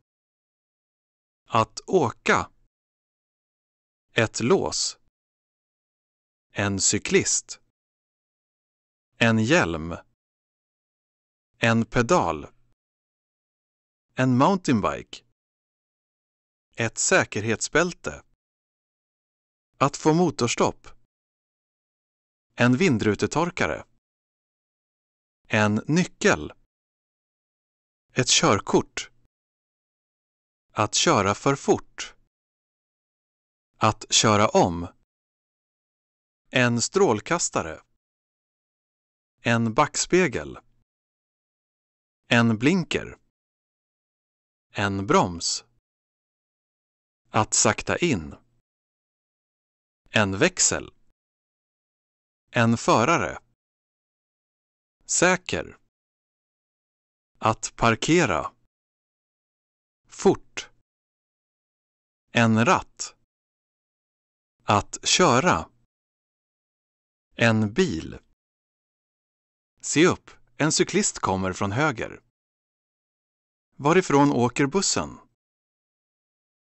Att åka. Ett lås. En cyklist. En hjälm. En pedal. En mountainbike. Ett säkerhetsbälte. Att få motorstopp. En vindrutetorkare. En nyckel. Ett körkort. Att köra för fort. Att köra om. En strålkastare. En backspegel. En blinker. En broms. Att sakta in. En växel. En förare. Säker. Att parkera. Fort. En ratt. Att köra. En bil. Se upp, en cyklist kommer från höger. Varifrån åker bussen?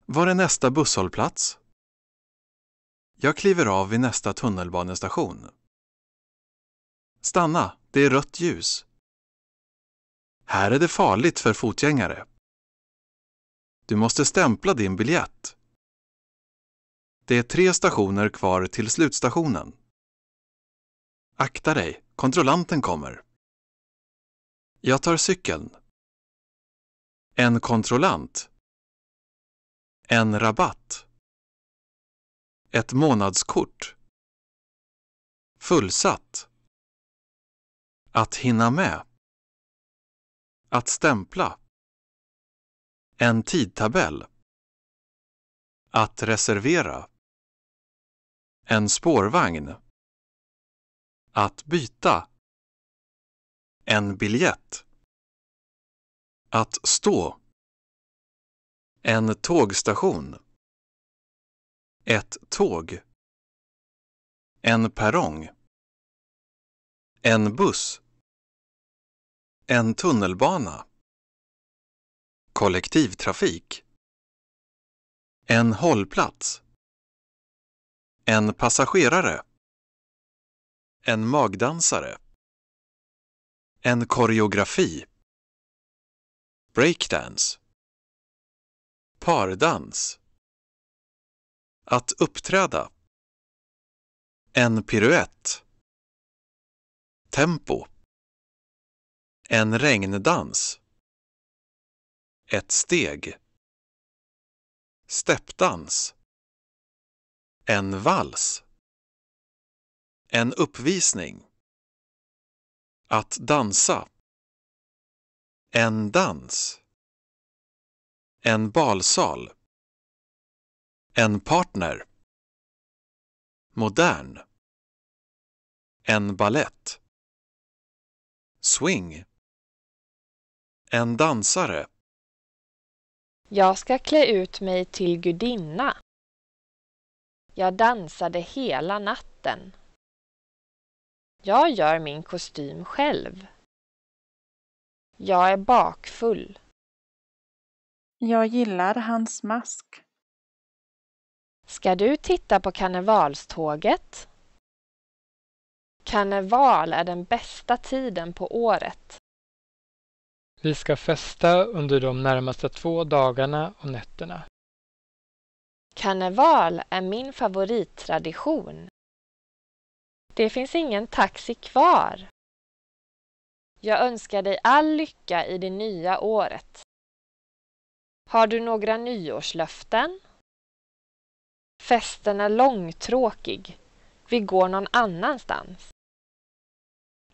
Var är nästa busshållplats? Jag kliver av vid nästa tunnelbanestation. Stanna! Det är rött ljus. Här är det farligt för fotgängare. Du måste stämpla din biljett. Det är tre stationer kvar till slutstationen. Akta dig, kontrollanten kommer. Jag tar cykeln. En kontrollant. En rabatt. Ett månadskort. Fullsatt. Att hinna med. Att stämpla. En tidtabell. Att reservera. En spårvagn. Att byta. En biljett. Att stå. En tågstation. Ett tåg. En perrong. En buss. En tunnelbana. Kollektivtrafik. En hållplats. En passagerare. En magdansare. En koreografi. Breakdance. Pardans. Att uppträda. En piruett. Tempo. En regndans. Ett steg. Steppdans. En vals. En uppvisning. Att dansa. En dans. En balsal. En partner. Modern. En ballett. Swing. En dansare. Jag ska klä ut mig till gudinna. Jag dansade hela natten. Jag gör min kostym själv. Jag är bakfull. Jag gillar hans mask. Ska du titta på karnevalståget? Karneval är den bästa tiden på året. Vi ska festa under de närmaste två dagarna och nätterna. Karneval är min favorittradition. Det finns ingen taxi kvar. Jag önskar dig all lycka i det nya året. Har du några nyårslöften? Festen är långtråkig. Vi går någon annanstans.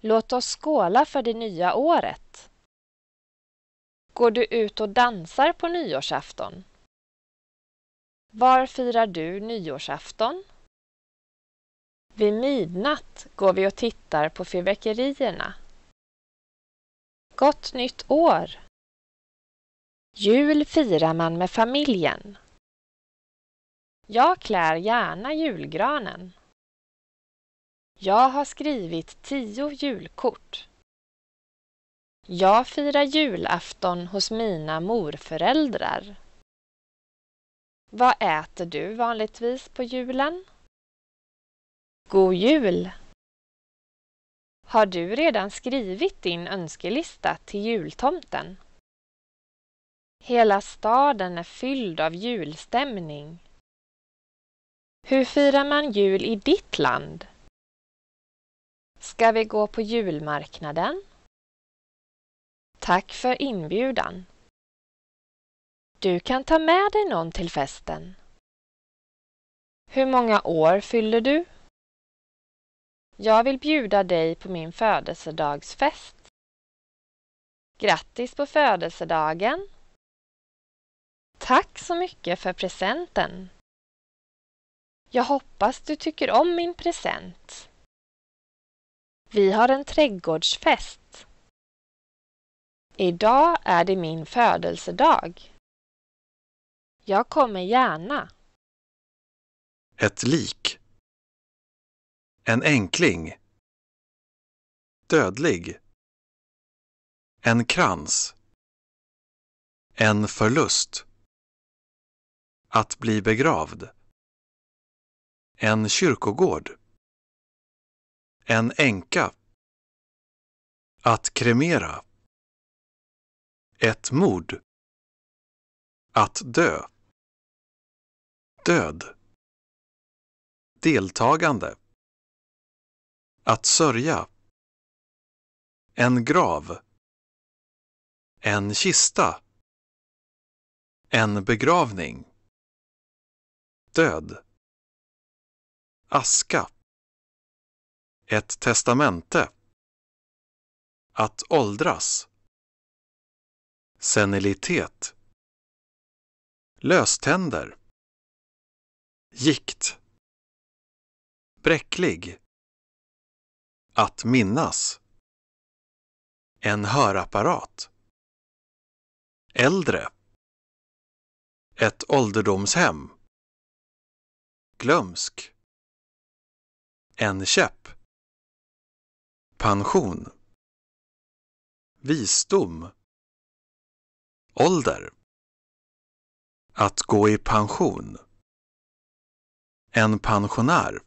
Låt oss skåla för det nya året! Går du ut och dansar på nyårsafton? Var firar du nyårsafton? Vid midnatt går vi och tittar på fyrverkerierna. Gott nytt år! Jul firar man med familjen. Jag klär gärna julgranen. Jag har skrivit tio julkort. Jag firar julafton hos mina morföräldrar. Vad äter du vanligtvis på julen? God jul! Har du redan skrivit din önskelista till jultomten? Hela staden är fylld av julstämning. Hur firar man jul i ditt land? Ska vi gå på julmarknaden? Tack för inbjudan. Du kan ta med dig någon till festen. Hur många år fyller du? Jag vill bjuda dig på min födelsedagsfest. Grattis på födelsedagen! Tack så mycket för presenten! Jag hoppas du tycker om min present. Vi har en trädgårdsfest. Idag är det min födelsedag. Jag kommer gärna. Ett lik. En enkling. Dödlig. En krans. En förlust. Att bli begravd. En kyrkogård. En änka. Att kremera. Ett mord. Att dö. Död. Deltagande. Att sörja. En grav. En kista. En begravning. Död. Aska. Ett testamente. Att åldras. Senilitet. Löständer. Gikt. Bräcklig. Att minnas. En hörapparat. Äldre. Ett ålderdomshem. Glömsk. En käpp pension visdom ålder att gå i pension en pensionär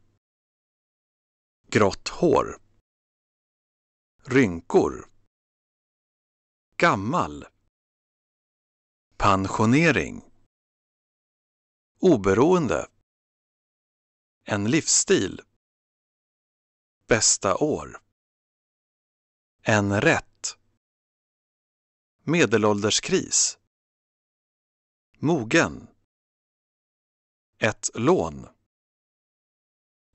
grått hår rynkor gammal pensionering oberoende en livsstil bästa år en rätt. Medelålderskris. Mogen. Ett lån.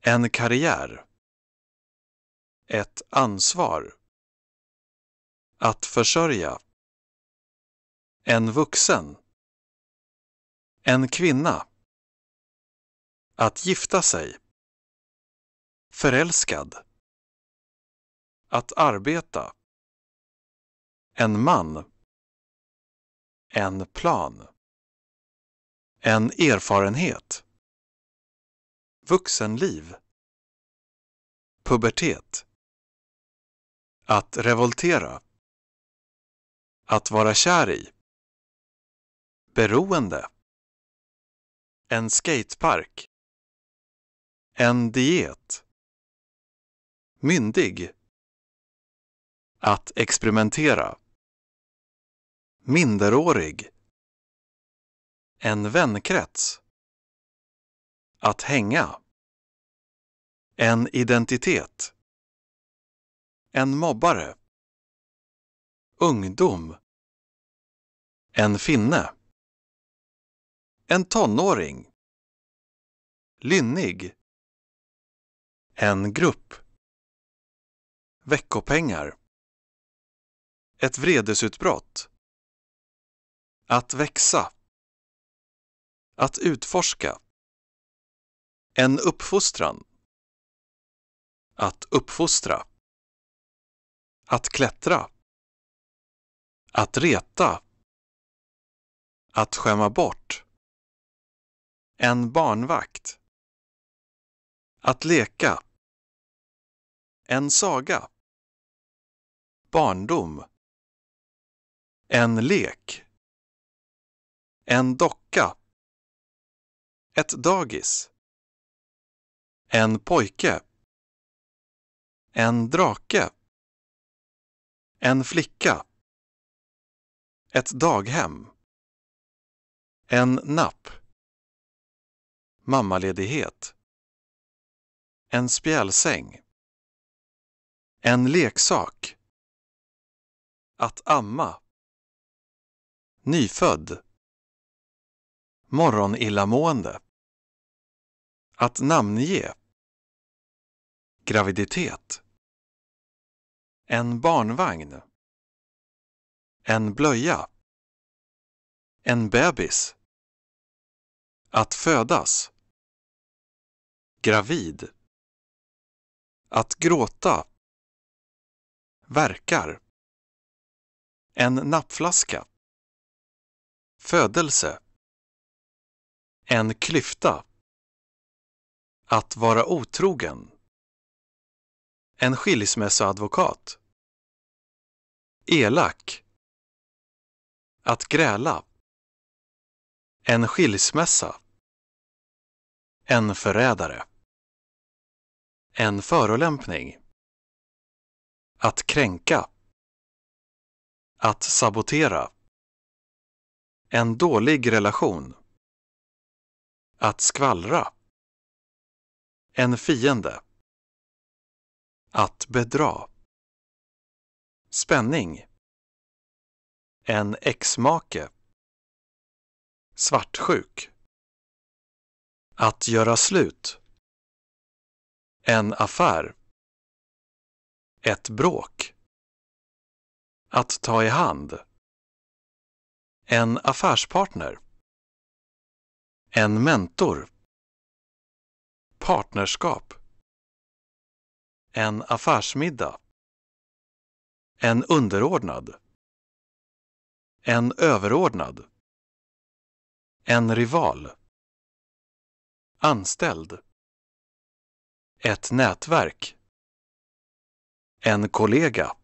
En karriär. Ett ansvar. Att försörja. En vuxen. En kvinna. Att gifta sig. Förälskad. Att arbeta. En man. En plan. En erfarenhet. Vuxenliv. Pubertet. Att revoltera. Att vara kär i. Beroende. En skatepark. En diet. Myndig. Att experimentera. Minderårig. En vänkrets. Att hänga. En identitet. En mobbare. Ungdom. En finne. En tonåring. Lynnig. En grupp. Veckopengar. Ett vredesutbrott. Att växa. Att utforska. En uppfostran. Att uppfostra. Att klättra. Att reta. Att skämma bort. En barnvakt. Att leka. En saga. Barndom. En lek. En docka. Ett dagis. En pojke. En drake. En flicka. Ett daghem. En napp. Mammaledighet. En spjälsäng. En leksak. Att amma. Nyfödd. Morgonillamående. Att namnge. Graviditet. En barnvagn. En blöja. En bebis. Att födas. Gravid. Att gråta. Verkar. En nappflaska. Födelse En klyfta Att vara otrogen En skilsmässoadvokat Elak Att gräla En skilsmässa En förrädare En förolämpning Att kränka Att sabotera en dålig relation. Att skvallra. En fiende. Att bedra. Spänning. En exmake. Svartsjuk. Att göra slut. En affär. Ett bråk. Att ta i hand. En affärspartner. En mentor. Partnerskap. En affärsmiddag. En underordnad. En överordnad. En rival. Anställd. Ett nätverk. En kollega.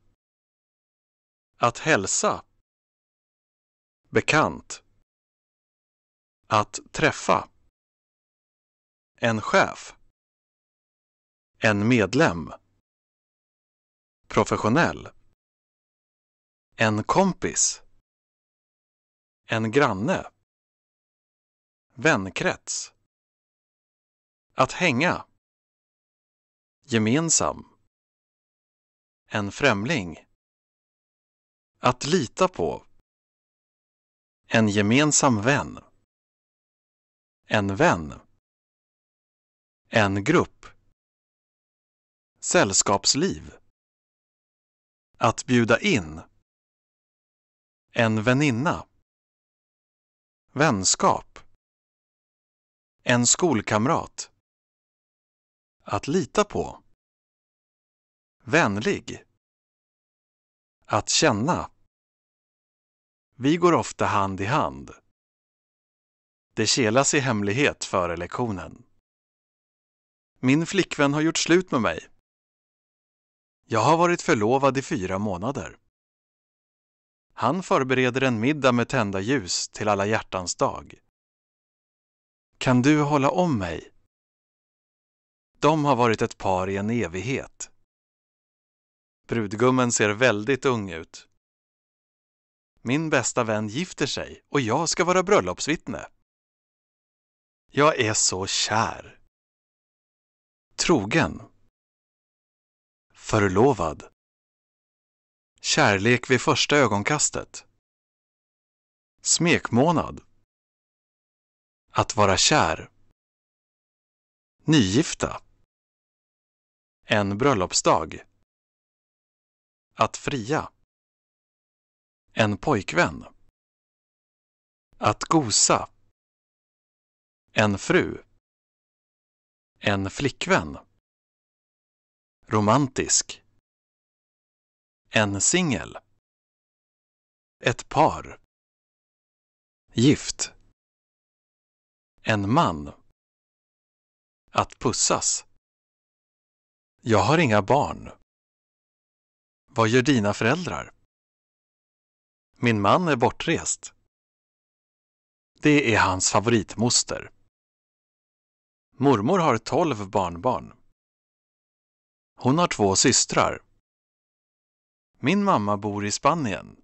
Att hälsa Bekant. Att träffa. En chef. En medlem. Professionell. En kompis. En granne. Vänkrets. Att hänga. Gemensam. En främling. Att lita på. En gemensam vän. En vän. En grupp. Sällskapsliv. Att bjuda in. En väninna. Vänskap. En skolkamrat. Att lita på. Vänlig. Att känna. Vi går ofta hand i hand. Det kelas i hemlighet före lektionen. Min flickvän har gjort slut med mig. Jag har varit förlovad i fyra månader. Han förbereder en middag med tända ljus till alla hjärtans dag. Kan du hålla om mig? De har varit ett par i en evighet. Brudgummen ser väldigt ung ut min bästa vän gifter sig och jag ska vara bröllopsvittne. Jag är så kär. Trogen. Förlovad. Kärlek vid första ögonkastet. Smekmånad. Att vara kär. Nygifta. En bröllopsdag. Att fria. En pojkvän. Att gosa. En fru. En flickvän. Romantisk. En singel. Ett par. Gift. En man. Att pussas. Jag har inga barn. Vad gör dina föräldrar? Min man är bortrest. Det är hans favoritmoster. Mormor har tolv barnbarn. Hon har två systrar. Min mamma bor i Spanien.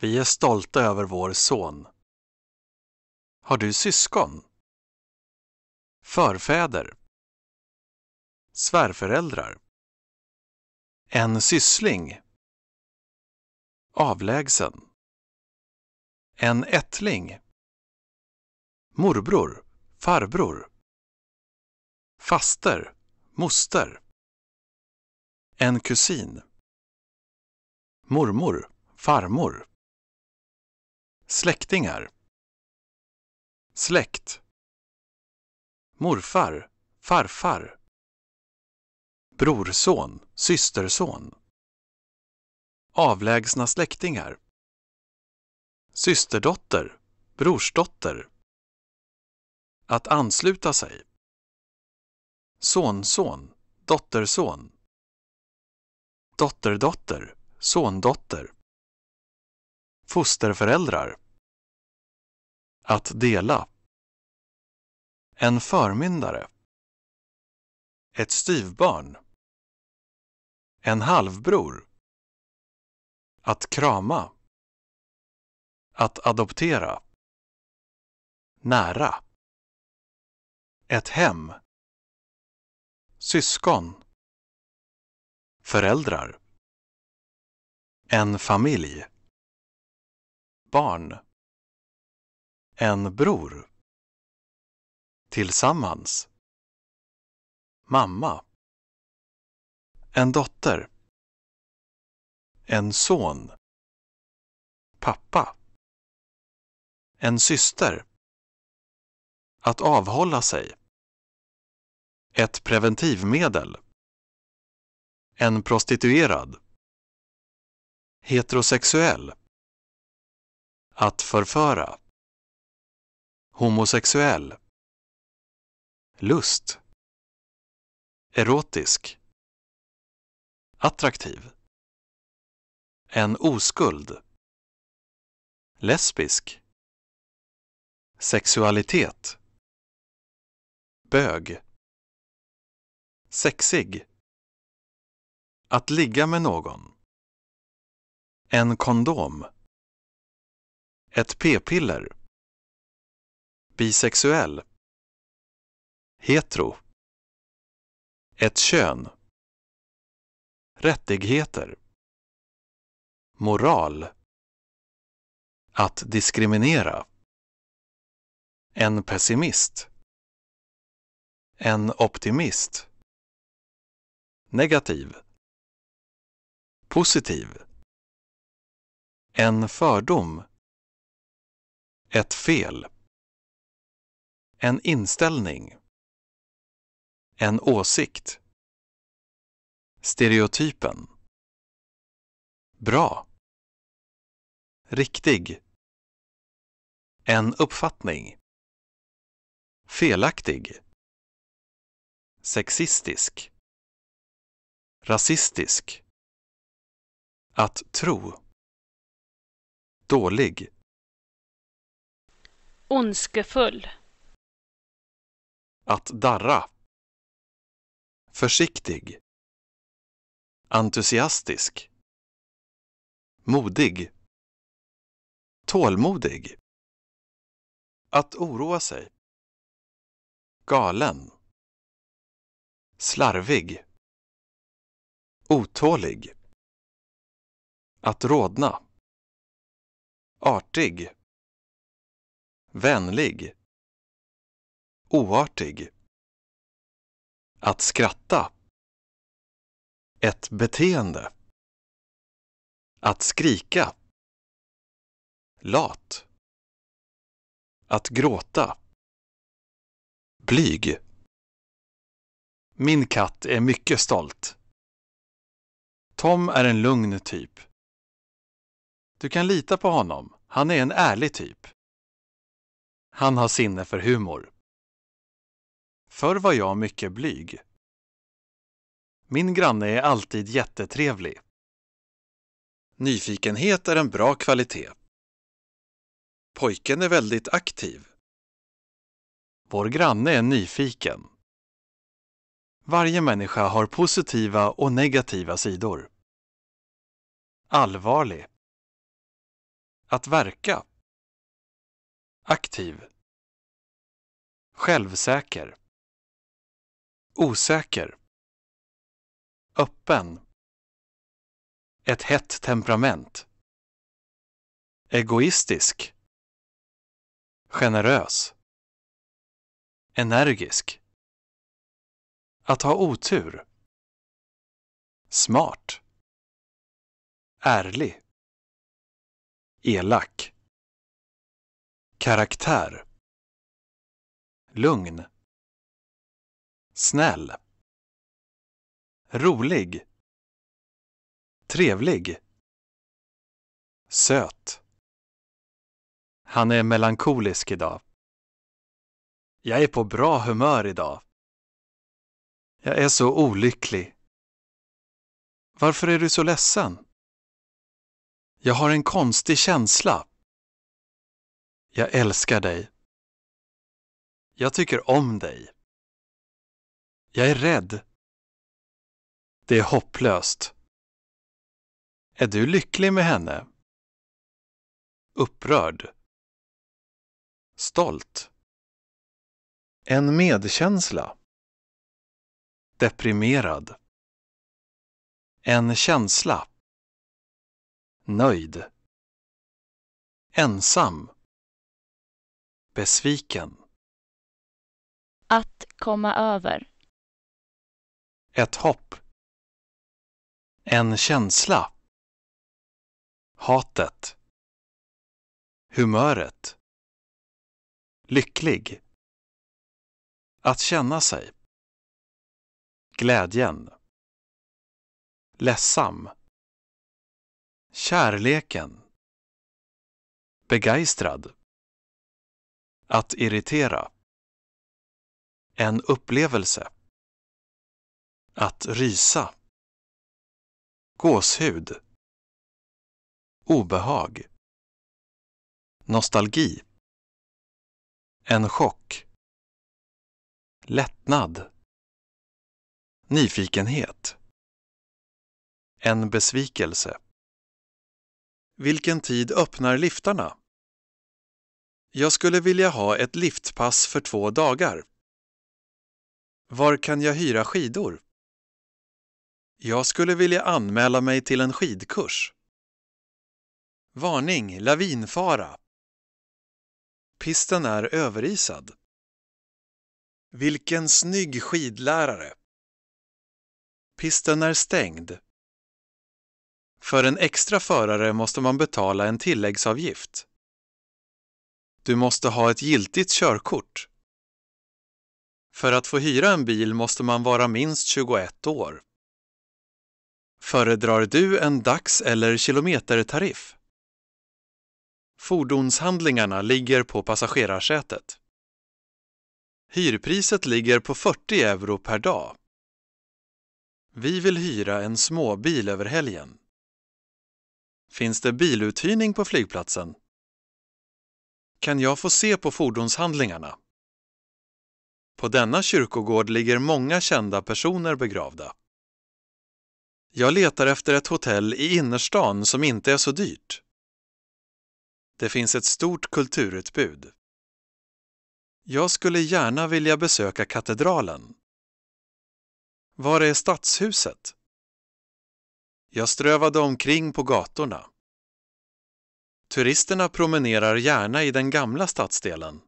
Vi är stolta över vår son. Har du syskon? Förfäder. Svärföräldrar. En syssling. Avlägsen. En ättling. Morbror, farbror. Faster, moster. En kusin. Mormor, farmor. Släktingar. Släkt. Morfar, farfar. Brorson, systerson. Avlägsna släktingar. Systerdotter, brorsdotter. Att ansluta sig. Sonson, dotterson. Dotterdotter, sondotter. Fosterföräldrar. Att dela. En förmyndare. Ett styvbarn. En halvbror. Att krama. Att adoptera. Nära. Ett hem. Syskon. Föräldrar. En familj. Barn. En bror. Tillsammans. Mamma. En dotter. En son. Pappa. En syster. Att avhålla sig. Ett preventivmedel. En prostituerad. Heterosexuell. Att förföra. Homosexuell. Lust. Erotisk. Attraktiv. En oskuld. Lesbisk. Sexualitet. Bög. Sexig. Att ligga med någon. En kondom. Ett p-piller. Bisexuell. Hetero. Ett kön. Rättigheter. Moral. Att diskriminera. En pessimist. En optimist. Negativ. Positiv. En fördom. Ett fel. En inställning. En åsikt. Stereotypen. Bra. Riktig. En uppfattning. Felaktig. Sexistisk. Rasistisk. Att tro. Dålig. Ondskefull. Att darra. Försiktig. Entusiastisk. Modig. Tålmodig. Att oroa sig. Galen. Slarvig. Otålig. Att rodna. Artig. Vänlig. Oartig. Att skratta. Ett beteende. Att skrika. Lat. Att gråta. Blyg. Min katt är mycket stolt. Tom är en lugn typ. Du kan lita på honom. Han är en ärlig typ. Han har sinne för humor. Förr var jag mycket blyg. Min granne är alltid jättetrevlig. Nyfikenhet är en bra kvalitet. Pojken är väldigt aktiv. Vår granne är nyfiken. Varje människa har positiva och negativa sidor. Allvarlig. Att verka. Aktiv. Självsäker. Osäker. Öppen. Ett hett temperament. Egoistisk. Generös. Energisk. Att ha otur. Smart. Ärlig. Elak. Karaktär. Lugn. Snäll. Rolig. Trevlig. Söt. Han är melankolisk idag. Jag är på bra humör idag. Jag är så olycklig. Varför är du så ledsen? Jag har en konstig känsla. Jag älskar dig. Jag tycker om dig. Jag är rädd. Det är hopplöst. Är du lycklig med henne? Upprörd. Stolt. En medkänsla. Deprimerad. En känsla. Nöjd. Ensam. Besviken. Att komma över. Ett hopp. En känsla. Hatet. Humöret. Lycklig. Att känna sig. Glädjen. Ledsam. Kärleken. Begeistrad. Att irritera. En upplevelse. Att rysa. Gåshud obehag, nostalgi, en chock, lättnad, nyfikenhet, en besvikelse. Vilken tid öppnar liftarna? Jag skulle vilja ha ett liftpass för två dagar. Var kan jag hyra skidor? Jag skulle vilja anmäla mig till en skidkurs. Varning! Lavinfara! Pisten är överisad. Vilken snygg skidlärare! Pisten är stängd. För en extra förare måste man betala en tilläggsavgift. Du måste ha ett giltigt körkort. För att få hyra en bil måste man vara minst 21 år. Föredrar du en dags eller kilometertariff? Fordonshandlingarna ligger på passagerarsätet. Hyrpriset ligger på 40 euro per dag. Vi vill hyra en småbil över helgen. Finns det biluthyrning på flygplatsen? Kan jag få se på fordonshandlingarna? På denna kyrkogård ligger många kända personer begravda. Jag letar efter ett hotell i innerstan som inte är så dyrt. Det finns ett stort kulturutbud. Jag skulle gärna vilja besöka katedralen. Var är stadshuset? Jag strövade omkring på gatorna. Turisterna promenerar gärna i den gamla stadsdelen.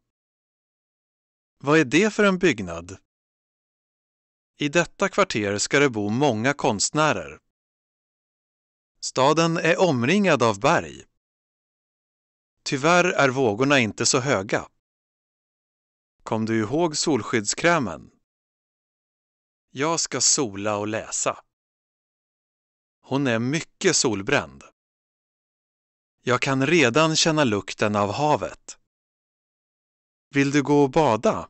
Vad är det för en byggnad? I detta kvarter ska det bo många konstnärer. Staden är omringad av berg. Tyvärr är vågorna inte så höga. Kom du ihåg solskyddskrämen? Jag ska sola och läsa. Hon är mycket solbränd. Jag kan redan känna lukten av havet. Vill du gå och bada?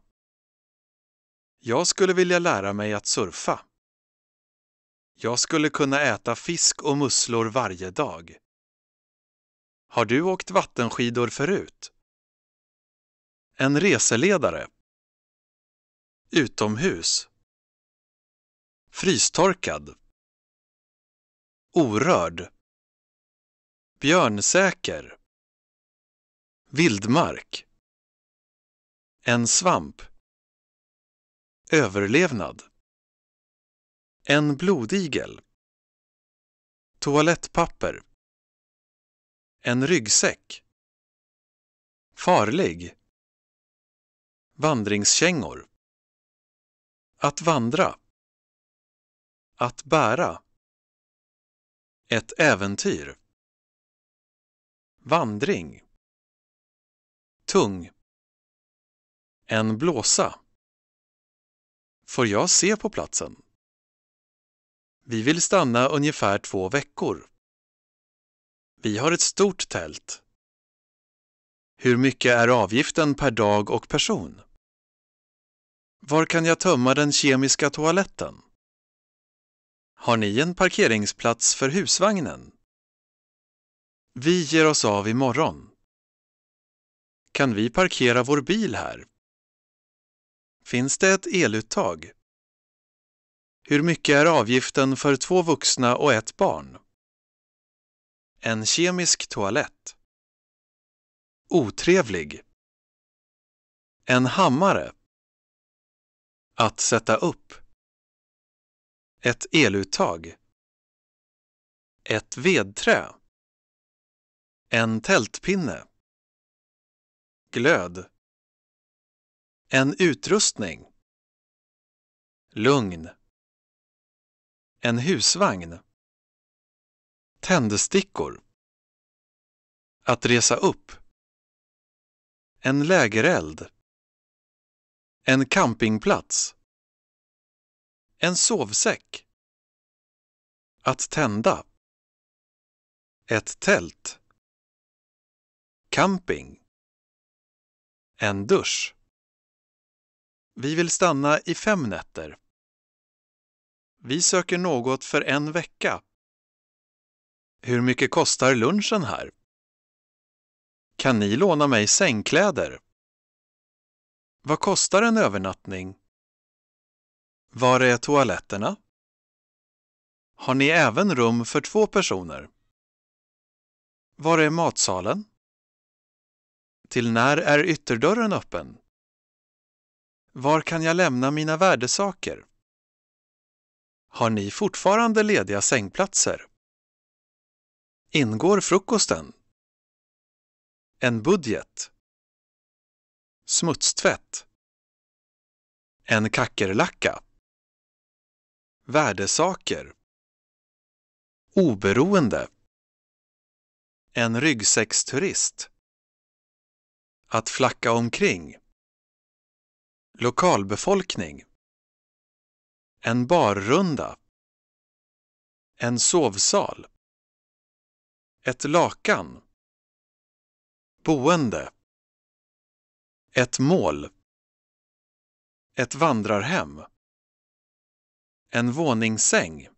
Jag skulle vilja lära mig att surfa. Jag skulle kunna äta fisk och musslor varje dag. Har du åkt vattenskidor förut? En reseledare. Utomhus. Frystorkad. Orörd. Björnsäker. Vildmark. En svamp. Överlevnad. En blodigel. Toalettpapper. En ryggsäck. Farlig. Vandringskängor. Att vandra. Att bära. Ett äventyr. Vandring. Tung. En blåsa. Får jag se på platsen? Vi vill stanna ungefär två veckor. Vi har ett stort tält. Hur mycket är avgiften per dag och person? Var kan jag tömma den kemiska toaletten? Har ni en parkeringsplats för husvagnen? Vi ger oss av imorgon. Kan vi parkera vår bil här? Finns det ett eluttag? Hur mycket är avgiften för två vuxna och ett barn? En kemisk toalett. Otrevlig. En hammare. Att sätta upp. Ett eluttag. Ett vedträ. En tältpinne. Glöd. En utrustning. Lugn. En husvagn. Tändstickor. Att resa upp. En lägereld. En campingplats. En sovsäck. Att tända. Ett tält. Camping. En dusch. Vi vill stanna i fem nätter. Vi söker något för en vecka. Hur mycket kostar lunchen här? Kan ni låna mig sängkläder? Vad kostar en övernattning? Var är toaletterna? Har ni även rum för två personer? Var är matsalen? Till när är ytterdörren öppen? Var kan jag lämna mina värdesaker? Har ni fortfarande lediga sängplatser? Ingår frukosten? En budget. Smutstvätt. En kackerlacka. Värdesaker. Oberoende. En ryggsäcksturist. Att flacka omkring. Lokalbefolkning. En barrunda. En sovsal. Ett lakan. Boende. Ett mål. Ett vandrarhem. En våningssäng.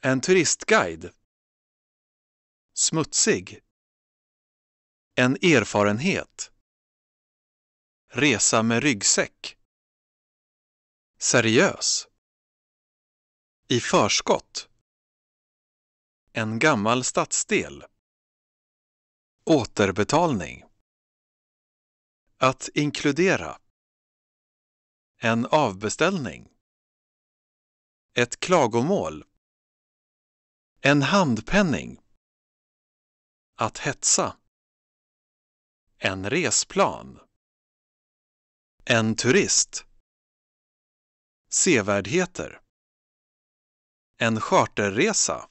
En turistguide. Smutsig. En erfarenhet. Resa med ryggsäck. Seriös. I förskott. En gammal stadsdel. Återbetalning. Att inkludera. En avbeställning. Ett klagomål. En handpenning. Att hetsa. En resplan. En turist. Sevärdheter. En charterresa.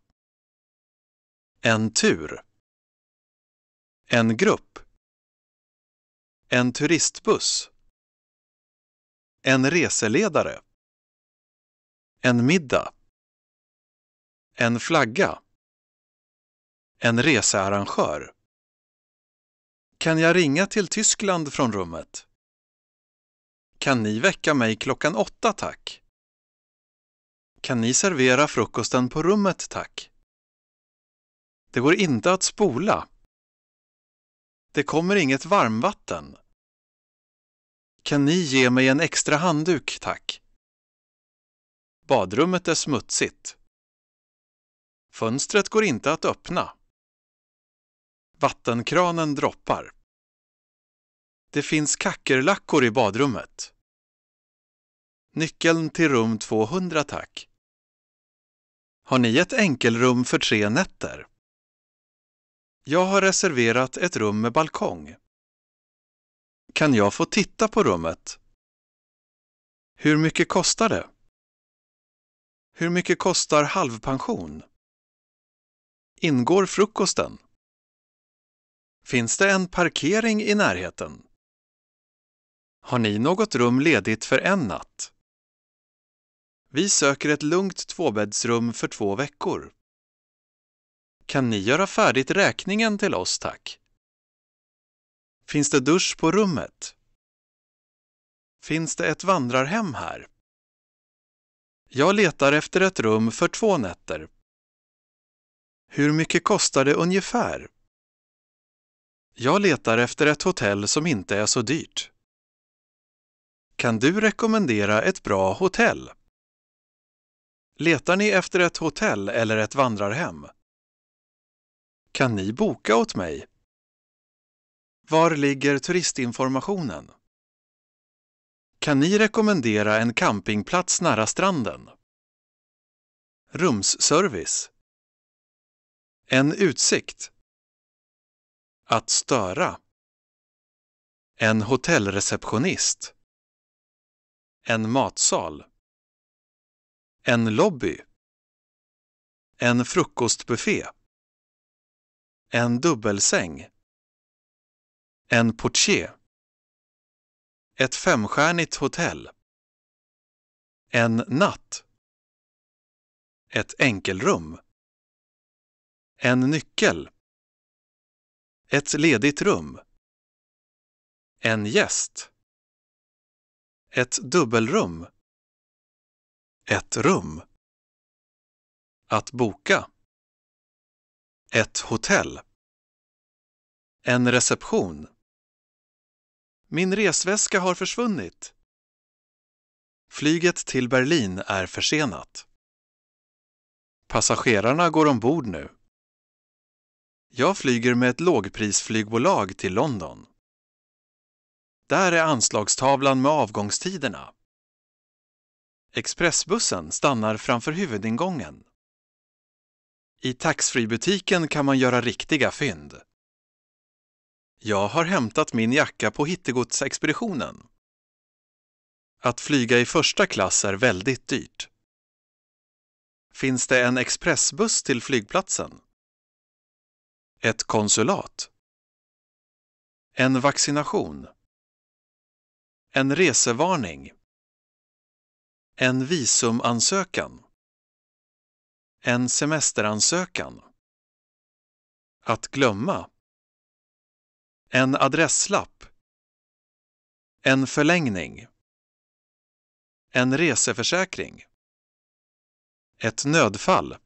En tur. En grupp. En turistbuss. En reseledare. En middag. En flagga. En researrangör. Kan jag ringa till Tyskland från rummet? Kan ni väcka mig klockan åtta, tack? Kan ni servera frukosten på rummet, tack? Det går inte att spola. Det kommer inget varmvatten. Kan ni ge mig en extra handduk, tack? Badrummet är smutsigt. Fönstret går inte att öppna. Vattenkranen droppar. Det finns kackerlackor i badrummet. Nyckeln till rum 200 tack. Har ni ett enkelrum för tre nätter? Jag har reserverat ett rum med balkong. Kan jag få titta på rummet? Hur mycket kostar det? Hur mycket kostar halvpension? Ingår frukosten? Finns det en parkering i närheten? Har ni något rum ledigt för en natt? Vi söker ett lugnt tvåbäddsrum för två veckor. Kan ni göra färdigt räkningen till oss, tack? Finns det dusch på rummet? Finns det ett vandrarhem här? Jag letar efter ett rum för två nätter. Hur mycket kostar det ungefär? Jag letar efter ett hotell som inte är så dyrt. Kan du rekommendera ett bra hotell? Letar ni efter ett hotell eller ett vandrarhem? Kan ni boka åt mig? Var ligger turistinformationen? Kan ni rekommendera en campingplats nära stranden? Rumsservice. En utsikt. Att störa. En hotellreceptionist. En matsal. En lobby. En frukostbuffé. En dubbelsäng. En portier. Ett femstjärnigt hotell. En natt. Ett enkelrum. En nyckel. Ett ledigt rum. En gäst. Ett dubbelrum. Ett rum. Att boka. Ett hotell. En reception. Min resväska har försvunnit. Flyget till Berlin är försenat. Passagerarna går ombord nu. Jag flyger med ett lågprisflygbolag till London. Där är anslagstavlan med avgångstiderna. Expressbussen stannar framför huvudingången. I taxfreebutiken kan man göra riktiga fynd. Jag har hämtat min jacka på hittegodsexpeditionen. Att flyga i första klass är väldigt dyrt. Finns det en expressbuss till flygplatsen? Ett konsulat. En vaccination. En resevarning. En visumansökan. En semesteransökan. Att glömma. En adresslapp. En förlängning. En reseförsäkring. Ett nödfall.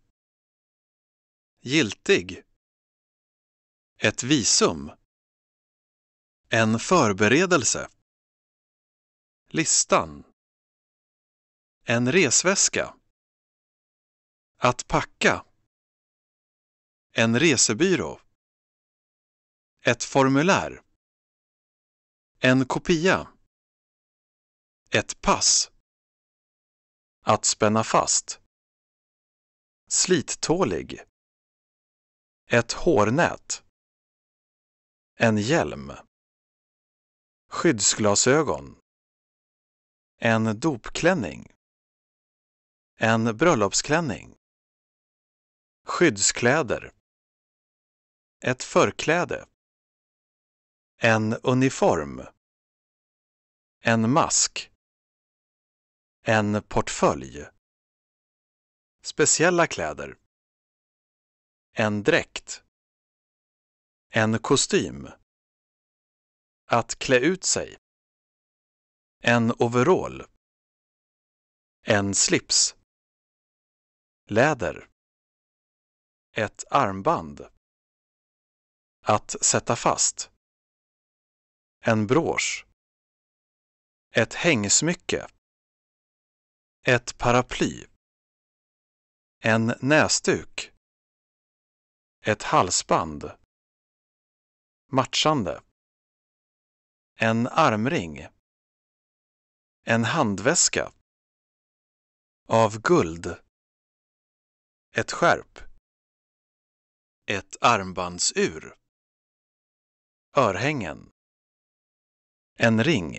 Giltig. Ett visum. En förberedelse. Listan. En resväska. Att packa. En resebyrå. Ett formulär. En kopia. Ett pass. Att spänna fast. Slittålig. Ett hårnät. En hjälm. Skyddsglasögon. En dopklänning. En bröllopsklänning. Skyddskläder. Ett förkläde. En uniform. En mask. En portfölj. Speciella kläder. En dräkt. En kostym. Att klä ut sig. En overall. En slips. Läder. Ett armband. Att sätta fast. En brosch. Ett hängsmycke. Ett paraply. En näsduk. Ett halsband. Matchande. En armring. En handväska. Av guld. Ett skärp ett armbandsur, örhängen, en ring,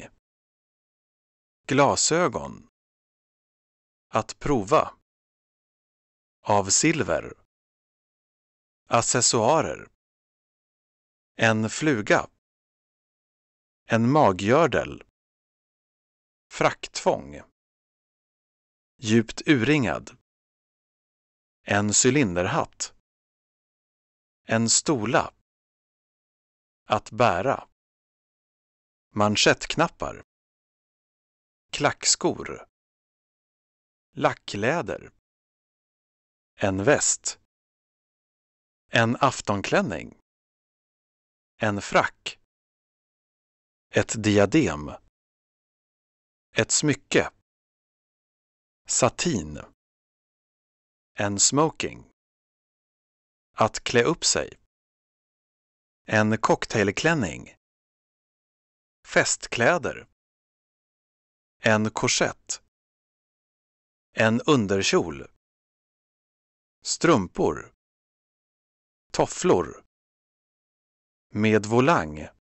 glasögon, att prova, av silver, accessoarer, en fluga, en maggördel, Frakttvång. djupt urringad, en cylinderhatt. En stola. Att bära. Manschettknappar. Klackskor. Lackläder. En väst. En aftonklänning. En frack. Ett diadem. Ett smycke. Satin. En smoking. Att klä upp sig. En cocktailklänning. Festkläder. En korsett. En underkjol. Strumpor. Tofflor. Med volang.